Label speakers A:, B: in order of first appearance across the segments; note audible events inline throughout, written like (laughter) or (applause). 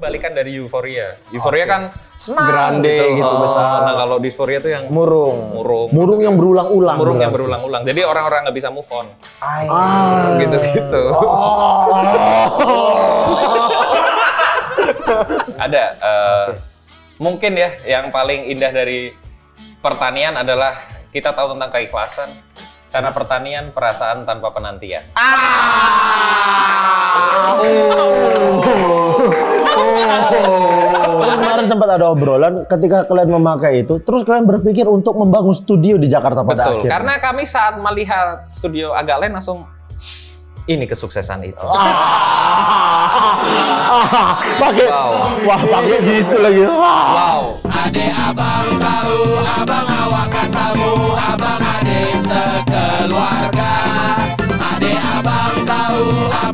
A: kebalikan dari euforia. Euforia okay. kan senang grande gitu, gitu besar. Ah, nah, kalau Euforia tuh yang murung. Murung. Murung yang berulang-ulang. Murung yang berulang-ulang. Jadi orang-orang nggak bisa move on. Ah. Gitu-gitu. Oh. (laughs) Ada uh, eh, okay. mungkin ya yang paling indah dari pertanian adalah kita tahu tentang keikhlasan karena pertanian perasaan tanpa penantian. Ah. Oh. Oh. Kemarin sempat ada obrolan ketika kalian memakai itu, terus kalian berpikir untuk membangun studio di Jakarta pada Betul, akhirnya. Karena kami saat melihat studio agak lain langsung ini kesuksesan itu. Ah, ah, ah, pakai
B: wow. wah pakai gitu lagi. Ah.
A: Wow. Ade abang tahu,
B: abang awak katamu, abang ade sekeluarga. Ade abang tahu, abang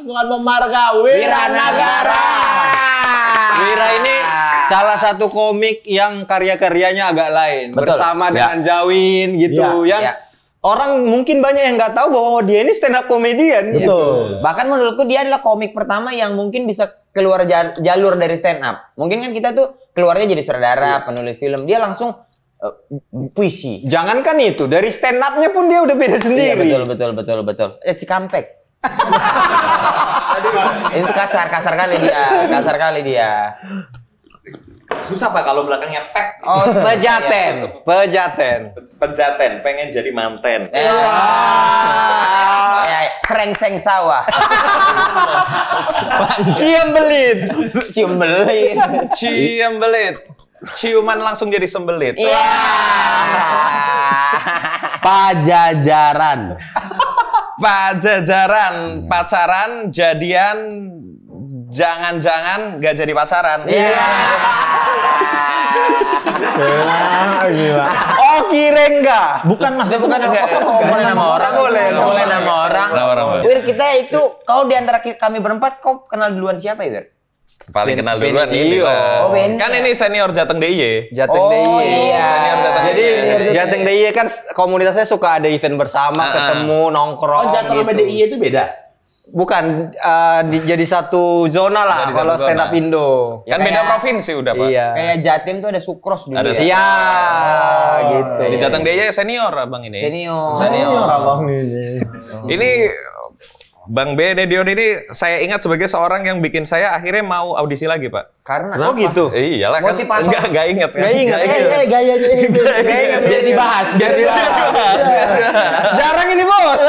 A: Suratmo Marga Wiranagara. Wira ini ah. salah satu komik yang karya-karyanya agak lain Betul. bersama ya. dengan Jawin gitu ya. yang ya. Orang mungkin banyak yang nggak tahu bahwa dia ini stand up komedian. Betul. Gitu. Bahkan menurutku dia adalah komik pertama yang mungkin bisa keluar jalur dari stand up. Mungkin kan kita tuh keluarnya jadi saudara, ya. penulis film. Dia langsung eh, puisi. Jangankan itu, dari stand up-nya pun dia udah beda iya, sendiri. Iya, betul betul betul betul. Eh, Cikampek itu kasar, kasar kali dia, kasar kali dia. Susah pak kalau belakangnya pek.
B: Oh, (laughs) pejaten, iya,
A: iya. pejaten, pejaten, pengen jadi manten. Ya, ya, sawah. (laughs) Cium belit, cium belit, cium belit. Ciuman langsung jadi sembelit. Iya. Pajajaran. Pajajaran iya. pacaran jadian jangan-jangan gak jadi pacaran. Iya. Yeah. Iya. Oh, kira enggak? Bukan mas bukan enggak. nama orang boleh. Boleh nama orang. Nama orang. Wir kita itu kau diantara kami berempat kau kenal duluan siapa, ya, Wir? Paling kenal duluan ya, oh, ben ini. Oh, Kan ini senior Jateng DIY. Jateng oh, DIY. Iya. Senior Jateng Jadi DIY. Jateng DIY kan komunitasnya suka ada event bersama, uh ah, -huh. Ah. ketemu, nongkrong Oh, Jateng gitu. sama DIY itu beda? Bukan uh, jadi satu zona lah jadi kalau stand up Indo. Ya, kan beda provinsi udah, Pak. Iya. Kayak Jatim tuh ada Sukros dulu. Ada ya. Iya, gitu. Di Jateng DIY senior Abang ini. Senior. Senior, senior Abang ini. ini Bang Dion ini saya ingat sebagai seorang yang bikin saya akhirnya mau audisi lagi, Pak. Karena Kenapa? Oh gitu. Iya lah kan Motivator. enggak enggak ingat kan. Enggak ingat. Eh, eh gayanya eh, enggak ingat. Biar dibahas, biar iya. dibahas. Jarang ini, Bos.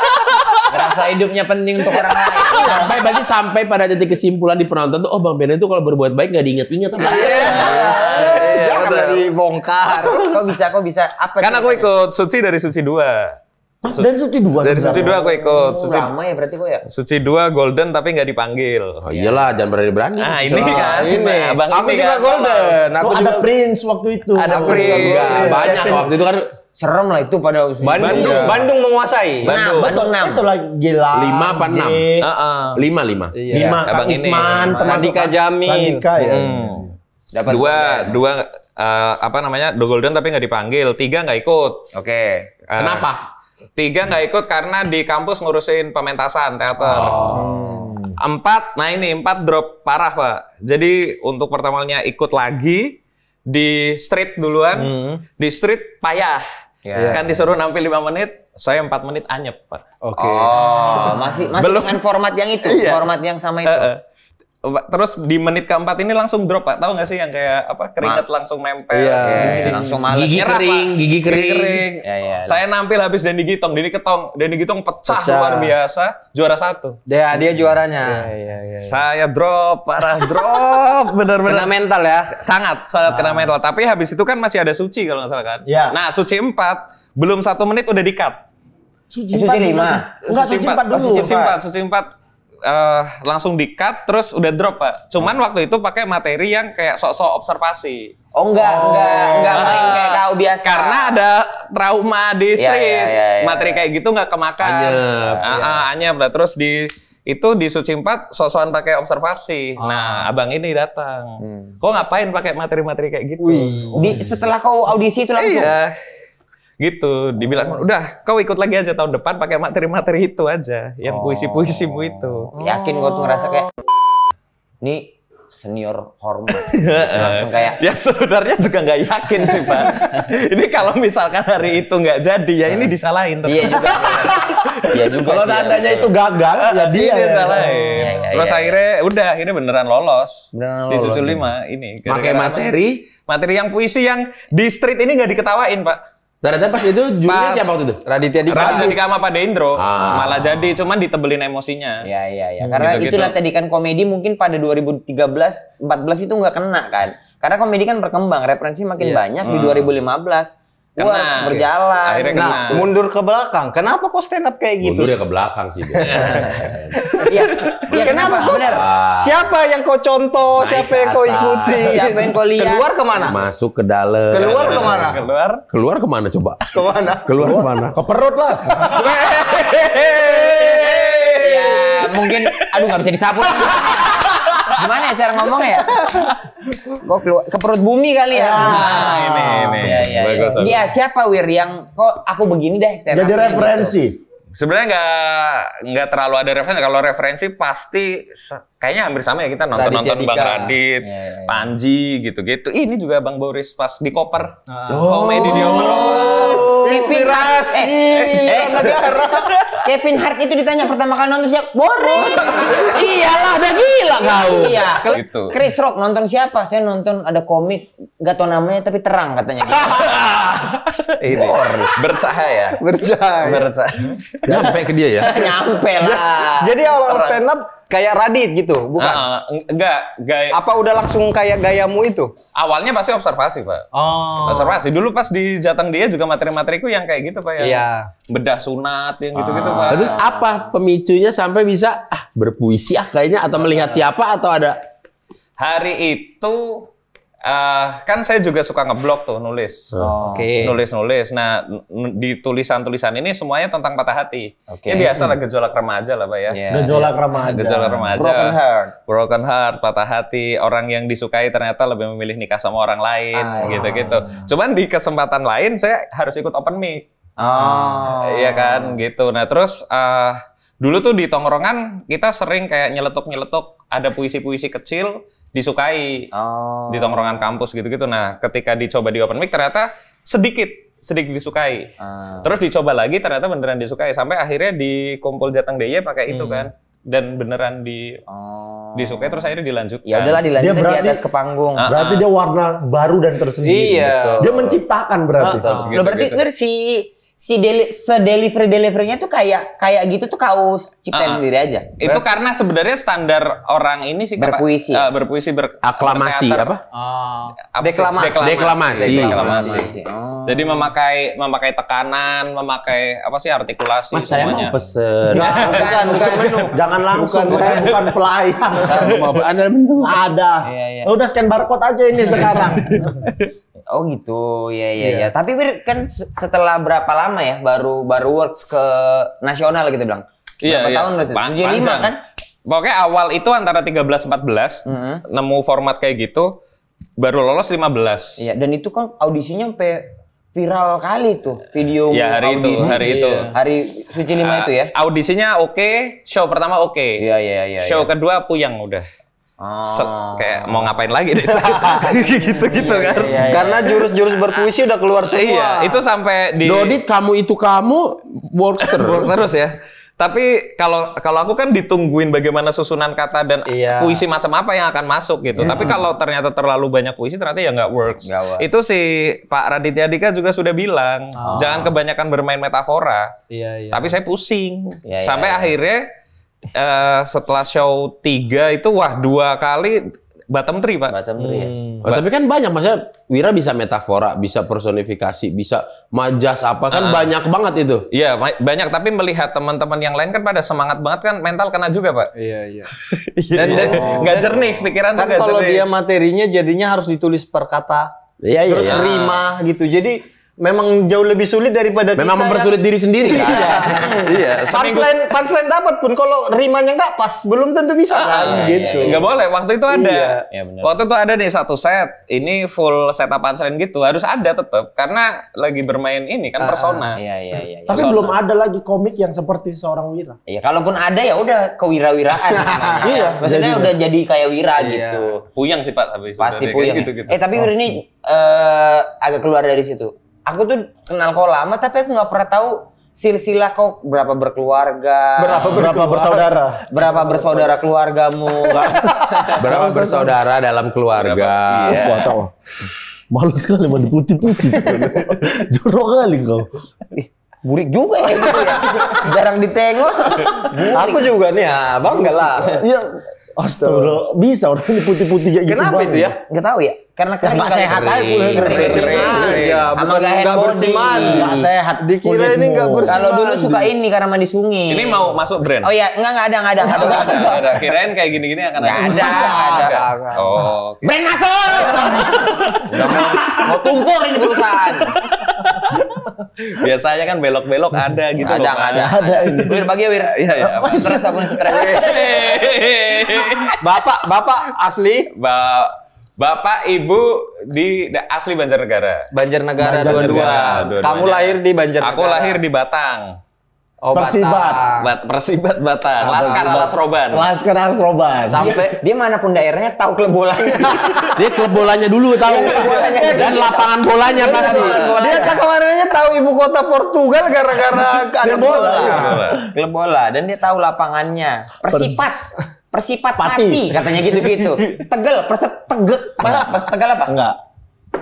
A: (laughs) Rasa hidupnya penting untuk orang lain. sampai bagi sampai pada titik kesimpulan di penonton tuh oh Bang Benen tuh kalau berbuat baik nggak diingat-ingat. Iya. iya. Jangan iya, dibongkar. Kok bisa kok bisa apa? Kan aku ikut Suci dari Suci 2. Su dari Suci 2 Dari Suci 2 aku ikut. Oh, Suci, ramai ya berarti kok ya? Suci 2 golden tapi nggak dipanggil. Oh iyalah, jangan berani-berani. Ah, kan. Nah, ini kan. Nah, Ini. Abang aku ini juga kan, golden. Aku oh, juga... ada Prince waktu itu. Ada aku Prince. Juga. banyak ya, waktu itu kan Serem lah itu pada usia. Bandung, ya. Bandung menguasai. Bandung. Nah, betul enam. Itu lagi gila Lima apa enam? Heeh. Lima lima. Iya. Lima. Kang Isman, Radika Jamin. Radika ya. Hmm. Dapat dua, golden. Ya. dua uh, apa namanya? Do golden tapi nggak dipanggil. Tiga nggak ikut. Oke. Okay. Uh, Kenapa? Tiga nggak ikut karena di kampus ngurusin pementasan teater. Oh. Empat, nah ini empat drop parah pak. Jadi untuk pertamanya ikut lagi di street duluan, hmm. di street payah. Yeah. Kan disuruh nampil lima menit, saya empat menit anyep pak. Oke. Okay. Oh, masih masih belum dengan format yang itu, iya. format yang sama itu. Uh, uh. Terus di menit keempat ini langsung drop pak, tahu nggak sih yang kayak apa keringat Ma langsung nempel, iya, iya, iya. langsung males. gigi Nyerah, kering, pak. gigi kering. Gigi kering. Ya, ya, Saya nampil habis denny Gitong, denny Ketong, Dendi Gitong pecah, pecah, luar biasa, juara satu. Dia dia juaranya. Ya, ya, ya, ya. Saya drop, parah drop, bener-bener. (laughs) Kena mental ya? Sangat, sangat ah. kena mental. Tapi habis itu kan masih ada Suci kalau nggak salah kan. Ya. Nah Suci empat belum satu menit udah di cut. Suci, eh, lima. suci, empat dulu. Suci empat, suci empat uh, langsung di cut terus udah drop pak. Cuman hmm. waktu itu pakai materi yang kayak sok-sok observasi. Oh enggak, oh. enggak, enggak uh, kayak kau biasa. Karena ada trauma di iya, iya, street. Ya, ya, ya, ya, materi kayak gitu nggak kemakan. Anyap, Uh, ya. Ah, lah. Iya. Nah, terus di itu di Suci 4 sosokan pakai observasi. Oh. Nah, abang ini datang. Hmm. Kok ngapain pakai materi-materi kayak gitu? Di, setelah kau audisi itu langsung? Iya gitu dibilang oh. udah kau ikut lagi aja tahun depan pakai materi-materi itu aja yang oh. puisi-puisimu itu yakin gue tuh ngerasa kayak ini senior hormat. (laughs) Langsung kayak ya sebenarnya juga nggak yakin sih pak. (laughs) ini kalau misalkan hari itu nggak jadi ya ini disalahin. Iya juga. Iya juga. Kalau ya, seandainya itu gagal ya dia disalahin. Ya, ya, Terus ya, akhirnya udah akhirnya beneran lolos. Beneran lolos. Di susul iya. lima ini. Pakai materi. Materi yang puisi yang di street ini nggak diketawain pak Ternyata pas itu juga siapa waktu itu? Raditya Dika. Raditya Dika sama Pak Dendro. Ah. Malah jadi, cuman ditebelin emosinya. Iya, iya, iya. Hmm, Karena gitu, itulah tadi kan komedi mungkin pada 2013, 14 itu nggak kena kan. Karena komedi kan berkembang, referensi makin yeah. banyak hmm. di 2015. Gue harus berjalan. Akhirnya nah, kena. Nah, mundur ke belakang. Kenapa kok stand up kayak gitu? Mundur ya ke belakang sih. (laughs) Iya. ya, kenapa kok? Ah. Siapa yang kau contoh? Naik siapa yang kau ikuti? Siapa yang kau lihat? Keluar kemana? Masuk ke dalam. Keluar kemana? Keluar. Keluar kemana coba? Kemana? Keluar kemana? Ke perut lah. (laughs) ya mungkin. Aduh nggak bisa disapu. (laughs) Gimana ya cara ngomong ya? Gue keluar ke perut bumi kali ya. Ah, ah ini ini. Ya, ya, bagus, iya. ya. siapa Wir yang kok aku begini deh stand Jadi referensi. Gitu. Sebenarnya nggak nggak terlalu ada referensi. Kalau referensi pasti kayaknya hampir sama ya kita nonton nonton Bang Radit, ya, iya, ya. Panji gitu-gitu. Ini juga Bang Boris pas di koper, oh. komedi di Oh. Inspirasi eh, eh, eh. negara. (laughs) Kevin Hart itu ditanya pertama kali nonton siapa? Boris. (laughs) Iyalah, udah gila kau. Iya. Gitu. Chris Rock nonton siapa? Saya nonton ada komik, gak tau namanya tapi terang katanya. Gitu. (laughs) Ini Boris. Bercahaya. Bercahaya. Bercahaya. Nyampe ke dia ya? (laughs) Nyampe lah. Jadi kalau stand up kayak Radit gitu, bukan? Uh, enggak, gaya. Apa udah langsung kayak gayamu itu? Awalnya pasti observasi, Pak. Oh. Observasi. Dulu pas di jateng dia juga materi-materiku yang kayak gitu, Pak. Ya. Iya bedah sunat yang gitu-gitu ah. Pak. Terus apa pemicunya sampai bisa ah berpuisi ah kayaknya atau melihat siapa atau ada hari itu uh, kan saya juga suka ngeblok tuh nulis. Oh, Okay. Nulis-nulis. Nah, di tulisan-tulisan ini semuanya tentang patah hati. Okay. Ya biasa lah gejolak remaja lah, Pak ya. Yeah. Gejolak iya. remaja. Gejolak remaja. Broken heart. Broken heart, patah hati, orang yang disukai ternyata lebih memilih nikah sama orang lain, ah, iya. gitu-gitu. Cuman di kesempatan lain saya harus ikut open mic. Oh. Iya kan gitu. Nah terus uh, dulu tuh di tongkrongan kita sering kayak nyeletuk-nyeletuk ada puisi-puisi kecil disukai oh. di tongkrongan kampus gitu-gitu. Nah ketika dicoba di open mic ternyata sedikit sedikit disukai. Oh. Terus dicoba lagi ternyata beneran disukai sampai akhirnya di kumpul Jatang DIY pakai hmm. itu kan dan beneran di oh. disukai terus akhirnya dilanjutkan. Ya udahlah dilanjutkan dia berarti, di atas ke panggung. Uh -uh. Berarti ah. dia warna baru dan tersendiri. Iya. Dia menciptakan berarti. Uh Gitu, Loh, berarti gitu. gitu. ngerti si deli se delivery deliverynya tuh kayak kayak gitu tuh kau ciptain uh, sendiri aja. Ber itu karena sebenarnya standar orang ini sih berpuisi, kata, uh, eh, berpuisi ber apa? Oh. apa deklamasi. Deklamasi. deklamasi. deklamasi. deklamasi. Oh. Jadi memakai memakai tekanan, memakai apa sih artikulasi Mas, semuanya. Saya mau pesen. Nah, (laughs) bukan, bukan, bukan Jangan langsung, bukan, saya bukan pelayan. Anda Ada. Ya, ya. Udah scan barcode aja ini sekarang. Oh gitu, ya ya yeah. ya. Iya. Tapi Wir kan setelah berapa lama ya baru baru works ke nasional gitu bilang? Iya, berapa iya. tahun berarti? Pan panjang. kan? Pokoknya awal itu antara 13 14 mm -hmm. nemu format kayak gitu baru lolos 15. Iya, dan itu kan audisinya sampai viral kali tuh video ya, hari audisi. itu hari iya. itu hari suci lima uh, itu ya audisinya oke okay, show pertama oke okay. iya iya iya show iya. kedua puyang udah Oh. kayak mau ngapain lagi deh (laughs) gitu-gitu iya, kan. Iya, iya, Karena jurus-jurus berpuisi udah keluar semua. Iya, itu sampai di Dodit kamu itu kamu work terus. terus ya. Tapi kalau kalau aku kan ditungguin bagaimana susunan kata dan iya. puisi macam apa yang akan masuk gitu. Hmm. Tapi kalau ternyata terlalu banyak puisi ternyata ya nggak works. Gawat. Itu si Pak Raditya Dika juga sudah bilang, oh. jangan kebanyakan bermain metafora. Iya, iya. Tapi saya pusing. Iya, iya, Sampai iya. akhirnya uh, setelah show tiga itu wah dua kali bottom three Pak. Bottom three. Ya. Hmm. Ya. Oh, tapi kan banyak maksudnya Wira bisa metafora, bisa personifikasi, bisa majas apa kan uh, banyak banget itu. Iya, banyak tapi melihat teman-teman yang lain kan pada semangat banget kan mental kena juga, Pak. Iya, iya. (laughs) iya dan oh. nggak jernih pikiran kan kalau jernih. dia materinya jadinya harus ditulis per kata. Iya, iya. Terus iya. rima gitu. Jadi memang jauh lebih sulit daripada memang kita mempersulit yang... diri sendiri kan? iya (laughs) iya punchline punchline dapat pun kalau rimanya nggak pas belum tentu bisa ah, kan iya, gitu iya, iya, iya. boleh waktu itu ada iya. iya waktu itu ada nih satu set ini full setup punchline gitu harus ada tetap karena lagi bermain ini kan ah, persona ah. Iya, iya, iya, iya, tapi persona. belum ada lagi komik yang seperti seorang wira iya kalaupun ada ya udah kewira-wiraan (laughs) iya maksudnya jadi, udah jadi kayak wira iya. gitu puyang sih pak pasti puyang gitu, gitu. eh tapi oh. ini uh, agak keluar dari situ aku tuh kenal kau lama tapi aku nggak pernah tahu silsilah kau berapa berkeluarga berapa berapa bersaudara berapa bersaudara keluargamu (laughs) berapa bersaudara dalam keluarga iya. Wah, malu sekali mandi putih-putih (laughs) jorok kali kau burik juga ya, gitu ya. jarang ditengok aku juga nih ya bangga lah (laughs) iya Astaga, Bisa orang ini putih-putih kayak gitu. Kenapa itu ya? Enggak tahu ya. Karena kering enggak ya. sehat aja iya, kering. Kering. kering. Ya, iya, iya, sama enggak bersih mandi. Enggak sehat. Dikira ini enggak bersih. Kalau dulu suka ini karena mandi sungai. Ini mau masuk brand. Oh iya, enggak enggak ada, enggak ada. Enggak ada. Enggak ada. Kirain kayak gini-gini akan ada. Enggak ada. Oh. Brand masuk. Mau tumpur ini perusahaan. Biasanya kan belok-belok ada gitu ada, loh. Ada, ada, ada. Wir bagi Wir. Iya, iya. Stres aku stres. (laughs) bapak, bapak asli? Ba Bapak, Ibu di asli Banjarnegara. Banjarnegara dua-dua. Kamu lahir di Banjarnegara. Aku lahir di Batang. Oh, Persibat. Bat, persibat Batak. Laskar Alas Roban. Laskar Alas Roban. Sampai dia, dia pun daerahnya tahu klub bolanya. (laughs) dia klub bolanya dulu tahu. bolanya dan lapangan bolanya pasti. Dia kan kemarinnya tahu ibu kota Portugal gara-gara ada bola. bola. Klub bola dan dia tahu lapangannya. Persipat. Persipat pati, katanya gitu-gitu. (laughs) Tegel, perset tegel. Apa? Perset tegel apa? Enggak.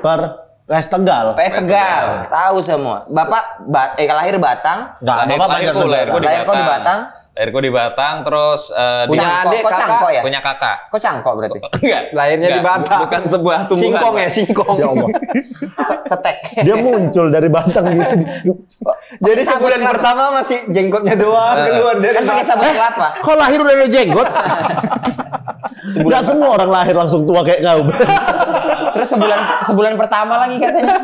A: Per PS Tegal. PS Tegal. Tahu semua. Bapak ba eh lahir Batang. Enggak, lahir, Bapak lahir, lahir, lahir, lahir, di Batang. Lahirku di Batang, terus uh, punya adik kok, kakak, cangko, ya? punya kakak. Kok cangkok berarti? Oh, enggak. Lahirnya di Batang. Bukan sebuah tumbuhan. Singkong ya, singkong. Ya Allah. (laughs) Setek. Dia muncul dari Batang gitu. (laughs) Jadi sebulan pertama masih jenggotnya doang keluar dari. Kan pakai sabut kelapa. Eh, kok lahir udah ada jenggot? Enggak (laughs) semua orang lahir langsung tua kayak kau. Terus sebulan sebulan pertama lagi katanya.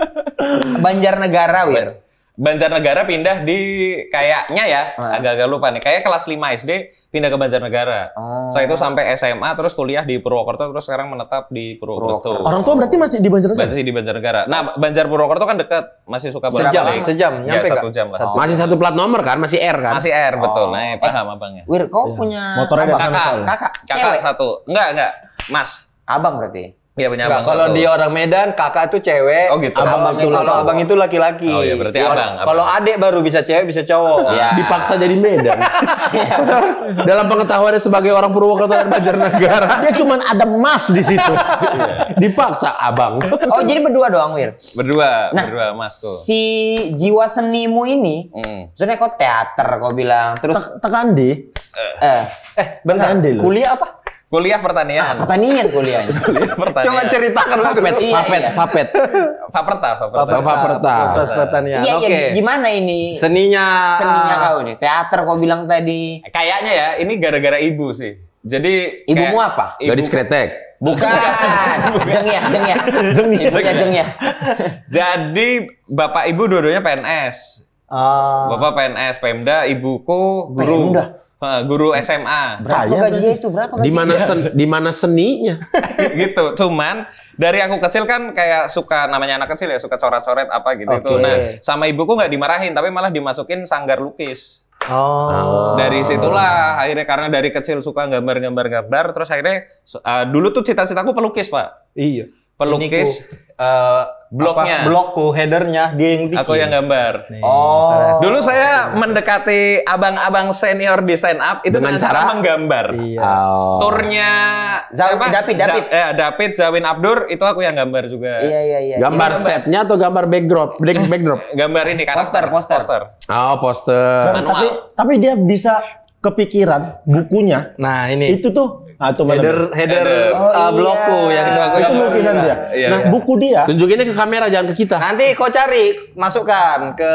A: (laughs) Banjarnegara, Wir. Banjarnegara pindah di kayaknya ya, ah. agak-agak lupa nih. Kayak kelas 5 SD pindah ke Banjarnegara. Oh. Setelah itu sampai SMA terus kuliah di Purwokerto terus sekarang menetap di Purwokerto. Purwokerto. Orang tua berarti masih di Banjarnegara. Masih di Banjarnegara. Nah, Banjar Purwokerto kan dekat, masih suka berapa Sejam, balik. sejam iya, nyampe satu jam lah. Satu. Masih satu plat nomor kan, masih R kan? Masih R betul. Oh. Nah, iya, paham eh, abangnya. Wir, kau ya. punya motornya kakak, kakak, kakak satu. Enggak, enggak. Mas. Abang berarti. Iya punya abang. Kalau di orang Medan kakak itu cewek, oh, gitu. abang, abang itu kalau abang itu laki-laki. Oh iya berarti abang. abang. Kalau adik baru bisa cewek bisa cowok. (laughs) ya. Dipaksa jadi Medan. (laughs) Iya. Dalam pengetahuannya sebagai orang Purwokerto dan Banjarnegara, dia cuma ada mas di situ. (laughs) Iya. Dipaksa abang. Oh jadi berdua doang Wir? Berdua, nah, berdua mas tuh. Si jiwa senimu ini, hmm. sebenarnya kok teater kau bilang. Terus Te tekan di? Eh, eh bentar. Kuliah apa? Kuliah pertanian. Ah, pertanian kuliah. (laughs) kuliah pertanian. Coba ceritakan lu. Papet, iya, papet, iya. papet. paperta. paperta. Faperta. pertanian. Iya, iya Oke. Okay. Iya, gimana ini? Seninya. Seninya kau nih. Teater kau bilang tadi. Kayaknya ya, ini gara-gara ibu sih. Jadi ibumu kayak, apa? Ibu... Gadis kretek. Bukan.
B: (laughs) jeng ya, jeng ya. (laughs) Jeng ya, jeng ya. Jeng ya.
A: Jadi bapak ibu dua-duanya PNS. Ah. Bapak PNS, Pemda, ibuku guru. Pemda. Eh, guru SMA. Berapa gajinya itu? Berapa gajinya? Di mana sen, (laughs) di mana seninya? (laughs) gitu. Cuman dari aku kecil kan kayak suka namanya anak kecil ya suka coret-coret apa gitu okay. Nah, sama ibuku nggak dimarahin tapi malah dimasukin sanggar lukis.
B: Oh. Dari situlah
A: akhirnya karena dari kecil suka gambar-gambar gambar terus akhirnya uh, dulu tuh cita-citaku pelukis, Pak. Iya pelukis uh, bloknya, Apa, blogku, headernya dia yang bikin. Aku yang gambar. Nih. Oh. Ya. Dulu saya mendekati abang-abang senior di stand up itu dengan, cara, menggambar. Iya. Oh. Turnya siapa? David, David. Z eh, David Zawin Abdur itu aku yang gambar juga. Iya, iya, iya. Gambar, gambar. setnya atau gambar backdrop? Back, (laughs) backdrop. gambar ini karakter. Poster, poster. poster. Oh, poster. Manual. Tapi tapi dia bisa kepikiran bukunya. Nah, ini. Itu tuh atau ah, mana header header, header. Ah, oh, uh, blokku iya. yang itu aku itu iya, lukisan iya, dia. Iya, nah, iya. buku dia. Tunjukinnya ke kamera jangan ke kita. Nanti kau cari masukkan ke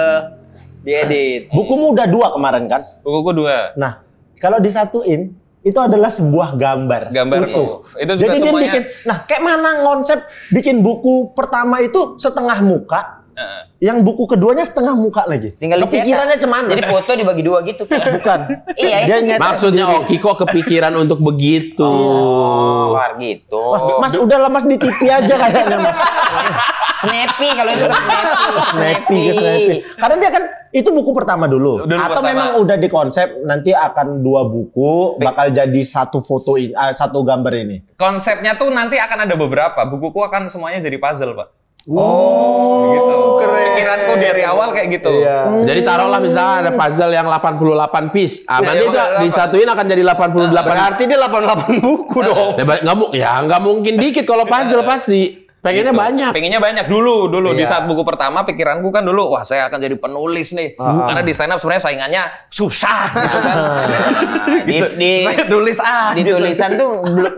A: diedit. Nah, bukumu udah dua kemarin kan? Bukuku dua. Nah, kalau disatuin itu adalah sebuah gambar. Gambar oh. Itu, itu Jadi dia bikin, nah kayak mana konsep bikin buku pertama itu setengah muka, Uh. Yang buku keduanya setengah muka lagi. Tinggal kepikirannya cuman. Jadi foto dibagi dua gitu kan. (laughs) Bukan. iya, Dia maksudnya Oki kok kepikiran untuk begitu. Oh, luar gitu. Wah, mas udah lemas di TV aja kayaknya Mas. snappy kalau itu kan snappy. snappy, snappy. Karena dia kan itu buku pertama dulu Dulu atau pertama. memang udah dikonsep nanti akan dua buku bakal jadi satu foto ini, ah, satu gambar ini. Konsepnya tuh nanti akan ada beberapa. Bukuku akan semuanya jadi puzzle, Pak oh, gitu. keren. Pikiranku dari awal kayak gitu. Iya. Hmm. Jadi taruhlah misalnya ada puzzle yang 88 piece. Ah, ya, nanti iya, itu iya, iya. disatuin akan jadi 88. Berarti dia 88 buku dong. Ya, nggak ya, nggak mungkin dikit kalau puzzle pasti. Pengennya gitu. banyak. Pengennya banyak dulu, dulu iya. di saat buku pertama pikiranku kan dulu wah saya akan jadi penulis nih. Uh-huh. Karena di stand up sebenarnya saingannya susah ah. gitu kan. (laughs) Gitu. di, di saya tulis ah. Di gitu. tulisan tuh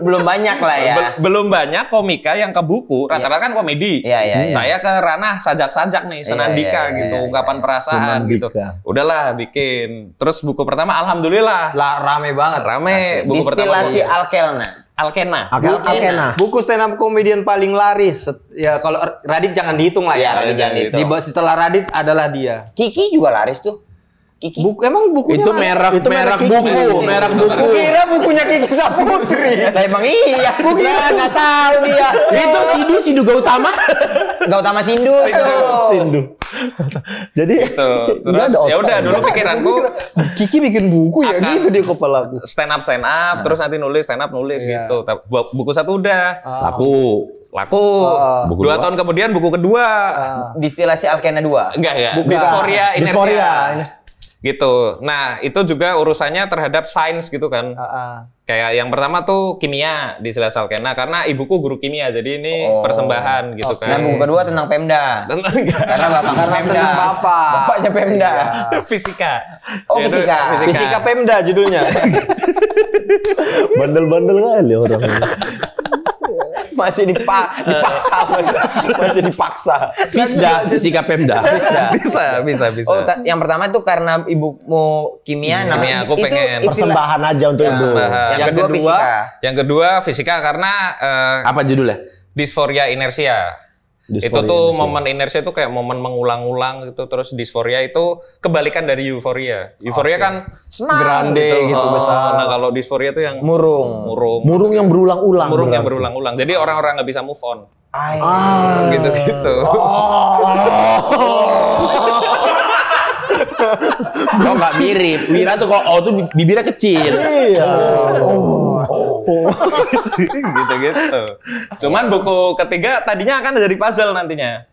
A: belum banyak lah ya. Bel, belum banyak komika yang ke buku, iya. rata-rata kan komedi. Iya, iya, iya. Saya ke ranah sajak-sajak nih, iya, senandika iya, iya, gitu, iya, ungkapan perasaan gitu. senandika. gitu. Udahlah bikin. Terus buku pertama alhamdulillah. Lah rame banget. Rame Asli. buku Distilasi pertama. Distilasi Alkelna. Alkena. Alkena. Alkena. Buku stand up comedian paling laris. Ya kalau Radit jangan dihitung lah ya. ya Radit jangan dihitung. Di setelah Radit adalah dia. Kiki juga laris tuh. Kiki. Buku emang bukunya itu merek itu merek, merek buku, buku. merek buku. Kira bukunya Kiki Saputri. (laughs) Lah emang iya. Buku nah, enggak tahu dia. itu oh. Sindu Sindu Gautama. (laughs) Gautama Sindu. Sindu. Oh. Sindu. Jadi gitu. terus ya udah dulu pikiranku Kiki bikin buku ya gitu dia kepala aku. Stand up stand up nah. terus nanti nulis stand up nulis yeah. gitu. Buku satu udah ah. laku laku. Uh, buku dua, dua tahun kemudian buku kedua. Uh, Distilasi Alkena dua Enggak ya. buku Dysphoria inersia gitu. Nah itu juga urusannya terhadap sains gitu kan. Uh -uh. Kayak yang pertama tuh kimia di Selasal Kena karena ibuku guru kimia jadi ini oh. persembahan gitu okay. kan. Nah buku kedua tentang Pemda. Tentang (laughs) karena bapak karena Pemda. Bapak. Bapaknya Pemda. Iya. (laughs) Fisika. Oh Yaitu, fisika. fisika. Fisika Pemda judulnya. (laughs) Bandel-bandel kali ya orang masih dipa eh. dipaksa masih dipaksa Fisda fisika Pemda Fisda bisa bisa bisa oh yang pertama itu karena ibumu kimia hmm, namanya aku itu pengen persembahan aja untuk iya, ibu yang, yang kedua, kedua fisika. yang kedua fisika karena uh, apa judulnya Disforia inersia
B: Dysphoria, itu tuh momen
A: inersia itu kayak momen mengulang-ulang gitu terus disforia itu kebalikan dari euforia. Euforia okay. kan senang grande gitu, gitu oh, besar. Nah, kalau disforia itu yang murung. Murung. Murung yang berulang-ulang. Murung berarti. yang berulang-ulang. Jadi orang-orang nggak bisa move on. Ah. Gitu-gitu. Oh. oh. Kok nggak mirip? Wira tuh kok oh tuh bibirnya kecil. Iya. Oh. Oh. (laughs) Gitu-gitu. Cuman iya. buku ketiga tadinya akan jadi puzzle nantinya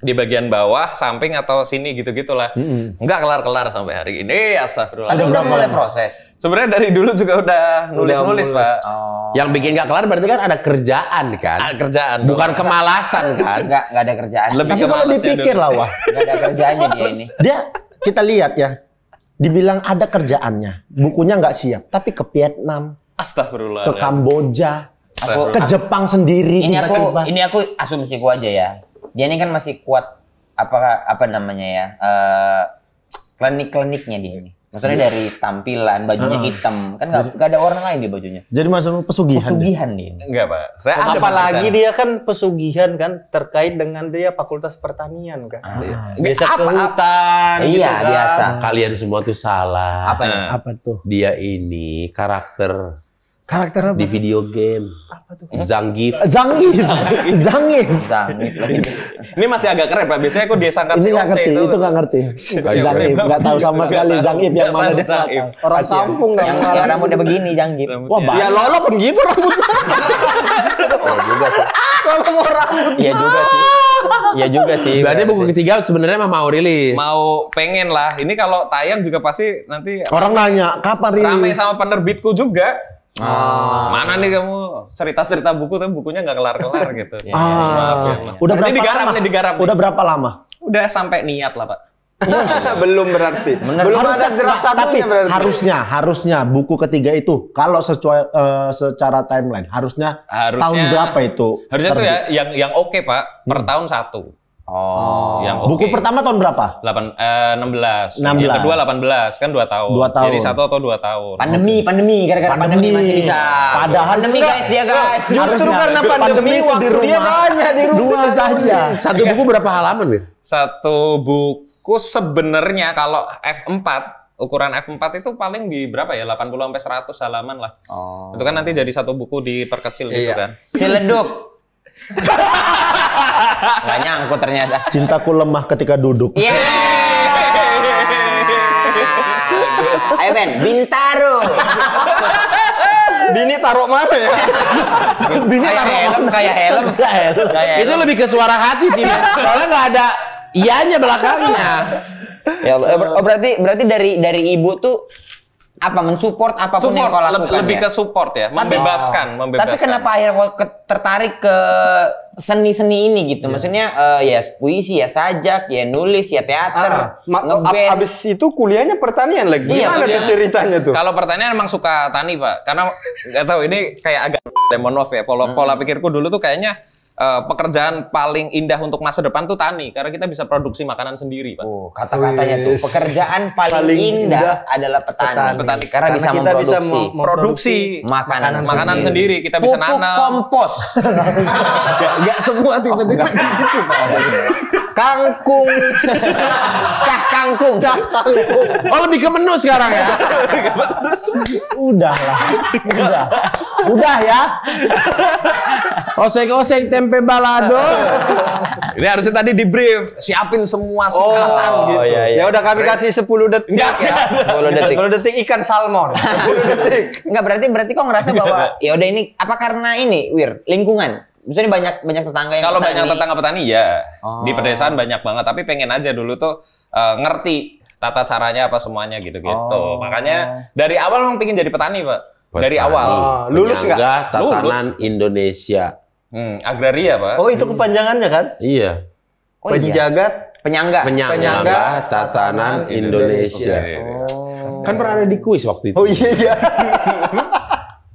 A: di bagian bawah, samping atau sini gitu-gitulah. Mm -hmm. Nggak kelar-kelar sampai hari ini, astagfirullah. Ada udah mulai proses. Sebenarnya dari dulu juga udah nulis-nulis, Pak. Oh. Yang bikin nggak kelar berarti kan ada kerjaan kan? Ada ah, kerjaan. Bukan dong. kemalasan (laughs) kan? Nggak, nggak ada kerjaan. Lebih Tapi kalau dipikir lah, wah. (laughs) Nggak ada kerjaannya dia ini. Dia, kita lihat ya, dibilang ada kerjaannya, bukunya nggak siap, tapi ke Vietnam, Astagfirullah. Ke Kamboja. Aku, ke Jepang sendiri ini Aku, ini aku asumsiku aja ya. Dia ini kan masih kuat apa apa namanya ya? Uh, klinik-kliniknya dia ini. Maksudnya yeah. dari tampilan, bajunya uh, hitam. Kan gak, ada warna lain di bajunya. Jadi maksudnya pesugihan? Pesugihan dia. dia. Enggak, Pak. Saya ada Apalagi dia kan pesugihan kan terkait dengan dia fakultas pertanian kan. Ah, iya. Biasa apa, ke hutan apa, iya, gitu Iya, kan. biasa. Kalian semua tuh salah. Apa ya? Apa tuh? Dia ini karakter Karakter apa? Di video game. Apa tuh? Eh, Zangief. Zangief. Zangief. Zangief. Ini masih agak keren, Pak. Biasanya aku dia sangat Ini nggak ngerti, itu nggak ngerti. (laughs) Zangief, nggak tahu sama sekali Zangief yang mana dia Orang kampung dong. Yang rambutnya begini, Zangief. Wah, iya. ya Lolo pun gitu rambutnya. Ya juga sih. Kalau (laughs) mau rambut. Iya juga sih. Ya juga sih. Berarti buku ketiga sebenarnya mah mau rilis. Mau pengen lah. Ini kalau tayang juga pasti nanti orang nanya kapan rilis. Ramai sama penerbitku juga. Oh, Mana nih kamu cerita-cerita buku tapi bukunya nggak kelar-kelar (laughs) gitu. ah. Maaf ya. Maaf. Udah berapa digarap lama? nih digarap. Nih. Udah berapa lama? Udah sampai niat lah, Pak. (laughs) belum berarti. Bener. Belum harusnya, ada draft satunya tapi berarti. Harusnya, harusnya buku ketiga itu kalau sesuai uh, secara timeline harusnya, harusnya tahun berapa itu? Harusnya terbit. itu ya yang yang oke, okay, Pak. Per hmm. tahun satu. Oh. Yang okay. Buku pertama tahun berapa? 8 eh, 16. 16. Yang kedua belas kan dua tahun. 2 tahun. Jadi satu atau dua tahun. Pandemi, okay. pandemi gara-gara pandemi. pandemi masih bisa. Padahal pandemi enggak, guys dia oh, guys. Justru Harusnya. karena pandemi, pandemi waktu di rumah. dia banyak di rumah. Dua saja. Iya. Satu buku berapa halaman, Bir? Satu buku sebenarnya kalau F4 ukuran F4 itu paling di berapa ya? 80 sampai 100 halaman lah. Oh. Itu kan nanti jadi satu buku diperkecil gitu iya. gitu kan. (laughs) cilenduk. (laughs) Gak nyangkut ternyata. Cintaku lemah ketika duduk. Yeah. Ayo Ben, Bintaro. Bini taruh mana ya? Bini kayak taruh helm, mana? Kayak helm, kayak helm. Kaya helm. Itu lebih ke suara hati sih, Ben. Soalnya nggak ada ianya belakangnya. Ya, oh, oh, berarti berarti dari dari ibu tuh apa mensupport apapun support, yang kau lakukan lebih ya? ke support ya membebaskan tapi, membebaskan tapi kenapa akhirnya kau tertarik ke seni-seni ini gitu yeah. maksudnya uh, ya puisi ya sajak ya nulis ya teater ah, ngeband abis itu kuliahnya pertanian lagi iya, gimana tuh ceritanya tuh kalau pertanian emang suka tani pak karena nggak tahu ini kayak agak demonov ya pola pola hmm. pikirku dulu tuh kayaknya uh, pekerjaan paling indah untuk masa depan tuh tani karena kita bisa produksi makanan sendiri pak. Oh, kata-katanya tuh pekerjaan paling, paling indah, indah adalah petani. petani. petani. Karena, karena bisa kita memproduksi. bisa memproduksi makanan makanan, makanan sendiri. sendiri. Kita Pupuk bisa nanam. kompos. (laughs) gak, gak semua tipe-tipe oh, gitu (laughs) kangkung. (laughs) Cah kangkung. Cah kangkung. Oh lebih ke menu sekarang ya. Udahlah. Udah. Udah ya. Oseng-oseng tempe balado. Ini harusnya tadi di brief, siapin semua singkatan oh, gitu. Iya, iya. Ya udah kami kasih 10 detik ya. 10 detik. 10 detik ikan salmon. 10 detik. Enggak berarti berarti kok ngerasa bahwa (laughs) ya udah ini apa karena ini, Wir, lingkungan Maksudnya banyak banyak tetangga yang Kalau banyak tetangga petani ya. Oh. Di pedesaan banyak banget, tapi pengen aja dulu tuh uh, ngerti tata caranya apa semuanya gitu-gitu. Oh. Makanya dari awal memang pengen jadi petani, Pak. Petani. Dari awal. Oh, lulus enggak? Tatanan lulus. Indonesia. Hmm, agraria, Pak. Oh, itu kepanjangannya kan? Iya. Oh, penjaga iya. penyangga. Penyangga, penyangga tatanan Indonesia. Indonesia. Oh. Kan pernah ada di kuis waktu itu. Oh iya iya. (laughs)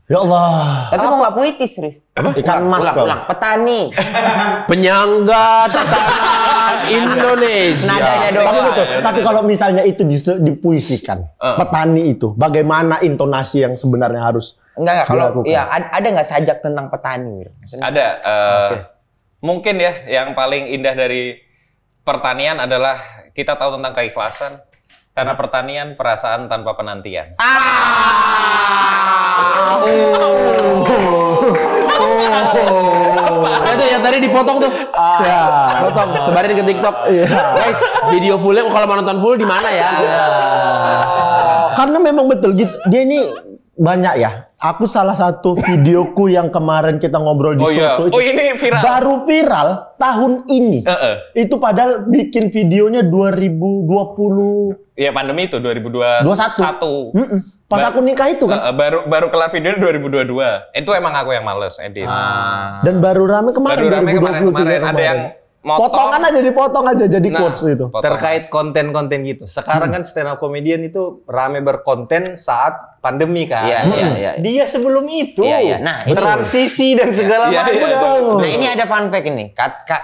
A: Ya Allah. Tapi kok nggak puitis, Riz? Ikan emas, mas ulang, ulang. Petani. (laughs) Penyangga tatanan (laughs) Indonesia. Nadanya doang. Tapi betul. Tapi kalau misalnya itu dipuisikan, uh. petani itu, bagaimana intonasi yang sebenarnya harus Enggak, enggak. Kalau ya ada nggak sajak tentang petani? Misalnya, ada. Uh, eh, okay. Mungkin ya yang paling indah dari pertanian adalah kita tahu tentang keikhlasan, karena pertanian perasaan tanpa penantian. Ah! Oh. Oh.
B: Nah, yang tadi dipotong tuh.
A: Ah. Ya. Potong, sebarin ke TikTok. Iya. Guys, video fullnya kalau mau nonton full di mana ya? Iya. Ah. Karena memang betul Dia ini banyak ya Aku salah satu videoku yang kemarin kita ngobrol di oh, iya. Oh ini viral. Baru viral tahun ini. Uh -uh. Itu padahal bikin videonya 2020. Iya pandemi itu 2021. 21. Mm -mm. Pas ba aku nikah itu kan. Uh, baru baru kelar videonya 2022. Itu emang aku yang males edit. Ah. ah. Dan baru rame kemarin baru rame 2020 kemarin, kemarin, kemarin ada yang motong. Potongan aja dipotong aja jadi nah, quotes itu. Terkait konten-konten gitu. Sekarang hmm. kan stand up comedian itu rame berkonten saat pandemi kan. Iya, iya, hmm. iya, iya. Dia sebelum itu ya, ya. Nah, itu. transisi dan iya, segala ya, macam. Ya, nah, ini ada fun fact ini.